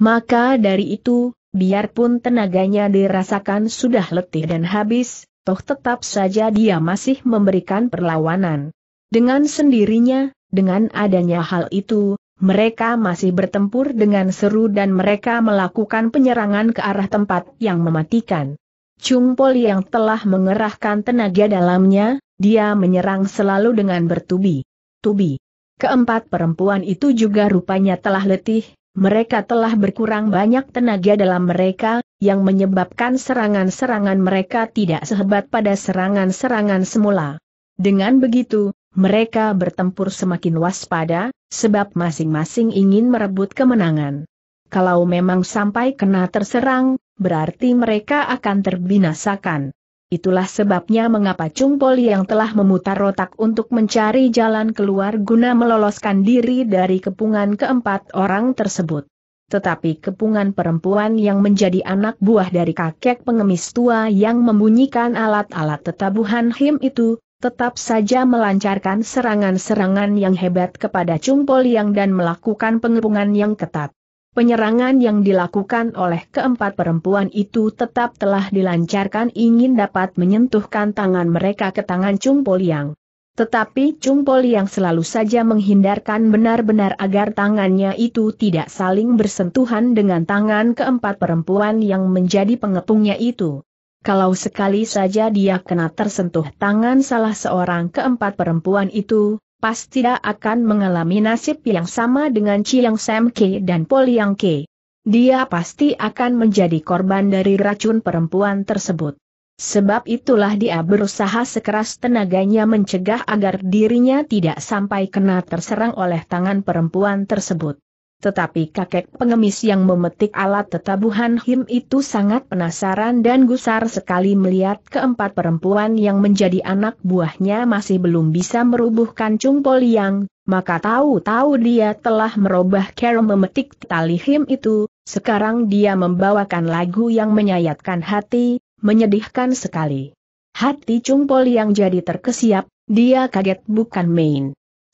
Maka dari itu, biarpun tenaganya dirasakan sudah letih dan habis, toh tetap saja dia masih memberikan perlawanan. Dengan sendirinya, dengan adanya hal itu, mereka masih bertempur dengan seru dan mereka melakukan penyerangan ke arah tempat yang mematikan. Chung Pol yang telah mengerahkan tenaga dalamnya, dia menyerang selalu dengan bertubi-tubi. Keempat perempuan itu juga rupanya telah letih, mereka telah berkurang banyak tenaga dalam mereka, yang menyebabkan serangan-serangan mereka tidak sehebat pada serangan-serangan semula. Dengan begitu, mereka bertempur semakin waspada, sebab masing-masing ingin merebut kemenangan. Kalau memang sampai kena terserang, berarti mereka akan terbinasakan. Itulah sebabnya mengapa Chung Poli yang telah memutar otak untuk mencari jalan keluar guna meloloskan diri dari kepungan keempat orang tersebut. Tetapi kepungan perempuan yang menjadi anak buah dari kakek pengemis tua yang membunyikan alat-alat tetabuhan him itu, tetap saja melancarkan serangan-serangan yang hebat kepada Chung Poli yang dan melakukan pengepungan yang ketat. Penyerangan yang dilakukan oleh keempat perempuan itu tetap telah dilancarkan ingin dapat menyentuhkan tangan mereka ke tangan Chung Poliang. Tetapi Chung Poliang selalu saja menghindarkan benar-benar agar tangannya itu tidak saling bersentuhan dengan tangan keempat perempuan yang menjadi pengepungnya itu. Kalau sekali saja dia kena tersentuh tangan salah seorang keempat perempuan itu, Pasti dia akan mengalami nasib yang sama dengan Chiang Sam Ke dan Poliang Yang Ke. Dia pasti akan menjadi korban dari racun perempuan tersebut. Sebab itulah dia berusaha sekeras tenaganya mencegah agar dirinya tidak sampai kena terserang oleh tangan perempuan tersebut. Tetapi kakek pengemis yang memetik alat tetabuhan Him itu sangat penasaran dan gusar sekali melihat keempat perempuan yang menjadi anak buahnya masih belum bisa merubuhkan cungpol yang, maka tahu-tahu dia telah merubah cara memetik tali Him itu, sekarang dia membawakan lagu yang menyayatkan hati, menyedihkan sekali. Hati cungpol yang jadi terkesiap, dia kaget bukan main.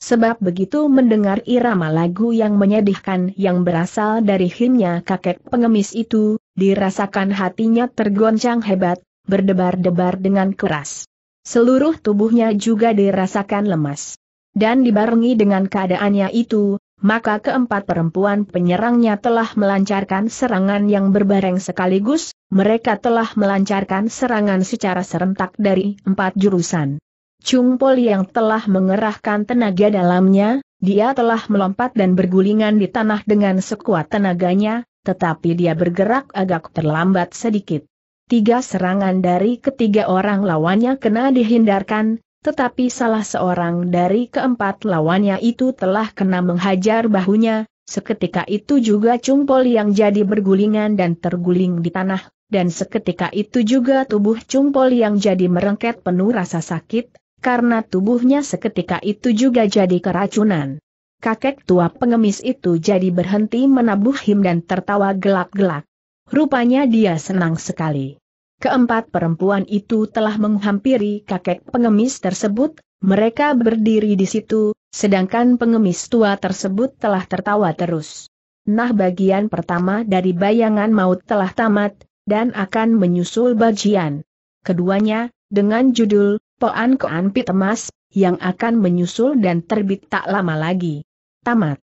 Sebab begitu mendengar irama lagu yang menyedihkan yang berasal dari himnya kakek pengemis itu, dirasakan hatinya tergoncang hebat, berdebar-debar dengan keras. Seluruh tubuhnya juga dirasakan lemas. Dan dibarengi dengan keadaannya itu, maka keempat perempuan penyerangnya telah melancarkan serangan yang berbareng sekaligus, mereka telah melancarkan serangan secara serentak dari empat jurusan. Cungpol yang telah mengerahkan tenaga dalamnya, dia telah melompat dan bergulingan di tanah dengan sekuat tenaganya, tetapi dia bergerak agak terlambat sedikit. Tiga serangan dari ketiga orang lawannya kena dihindarkan, tetapi salah seorang dari keempat lawannya itu telah kena menghajar bahunya, seketika itu juga Cungpol yang jadi bergulingan dan terguling di tanah, dan seketika itu juga tubuh Cungpol yang jadi merengket penuh rasa sakit, karena tubuhnya seketika itu juga jadi keracunan. Kakek tua pengemis itu jadi berhenti menabuh him dan tertawa gelak-gelak. Rupanya dia senang sekali. Keempat perempuan itu telah menghampiri kakek pengemis tersebut, mereka berdiri di situ, sedangkan pengemis tua tersebut telah tertawa terus. Nah bagian pertama dari bayangan maut telah tamat, dan akan menyusul bagian. Keduanya, dengan judul, Poan Koan Pitemas, Emas, yang akan menyusul dan terbit tak lama lagi. Tamat.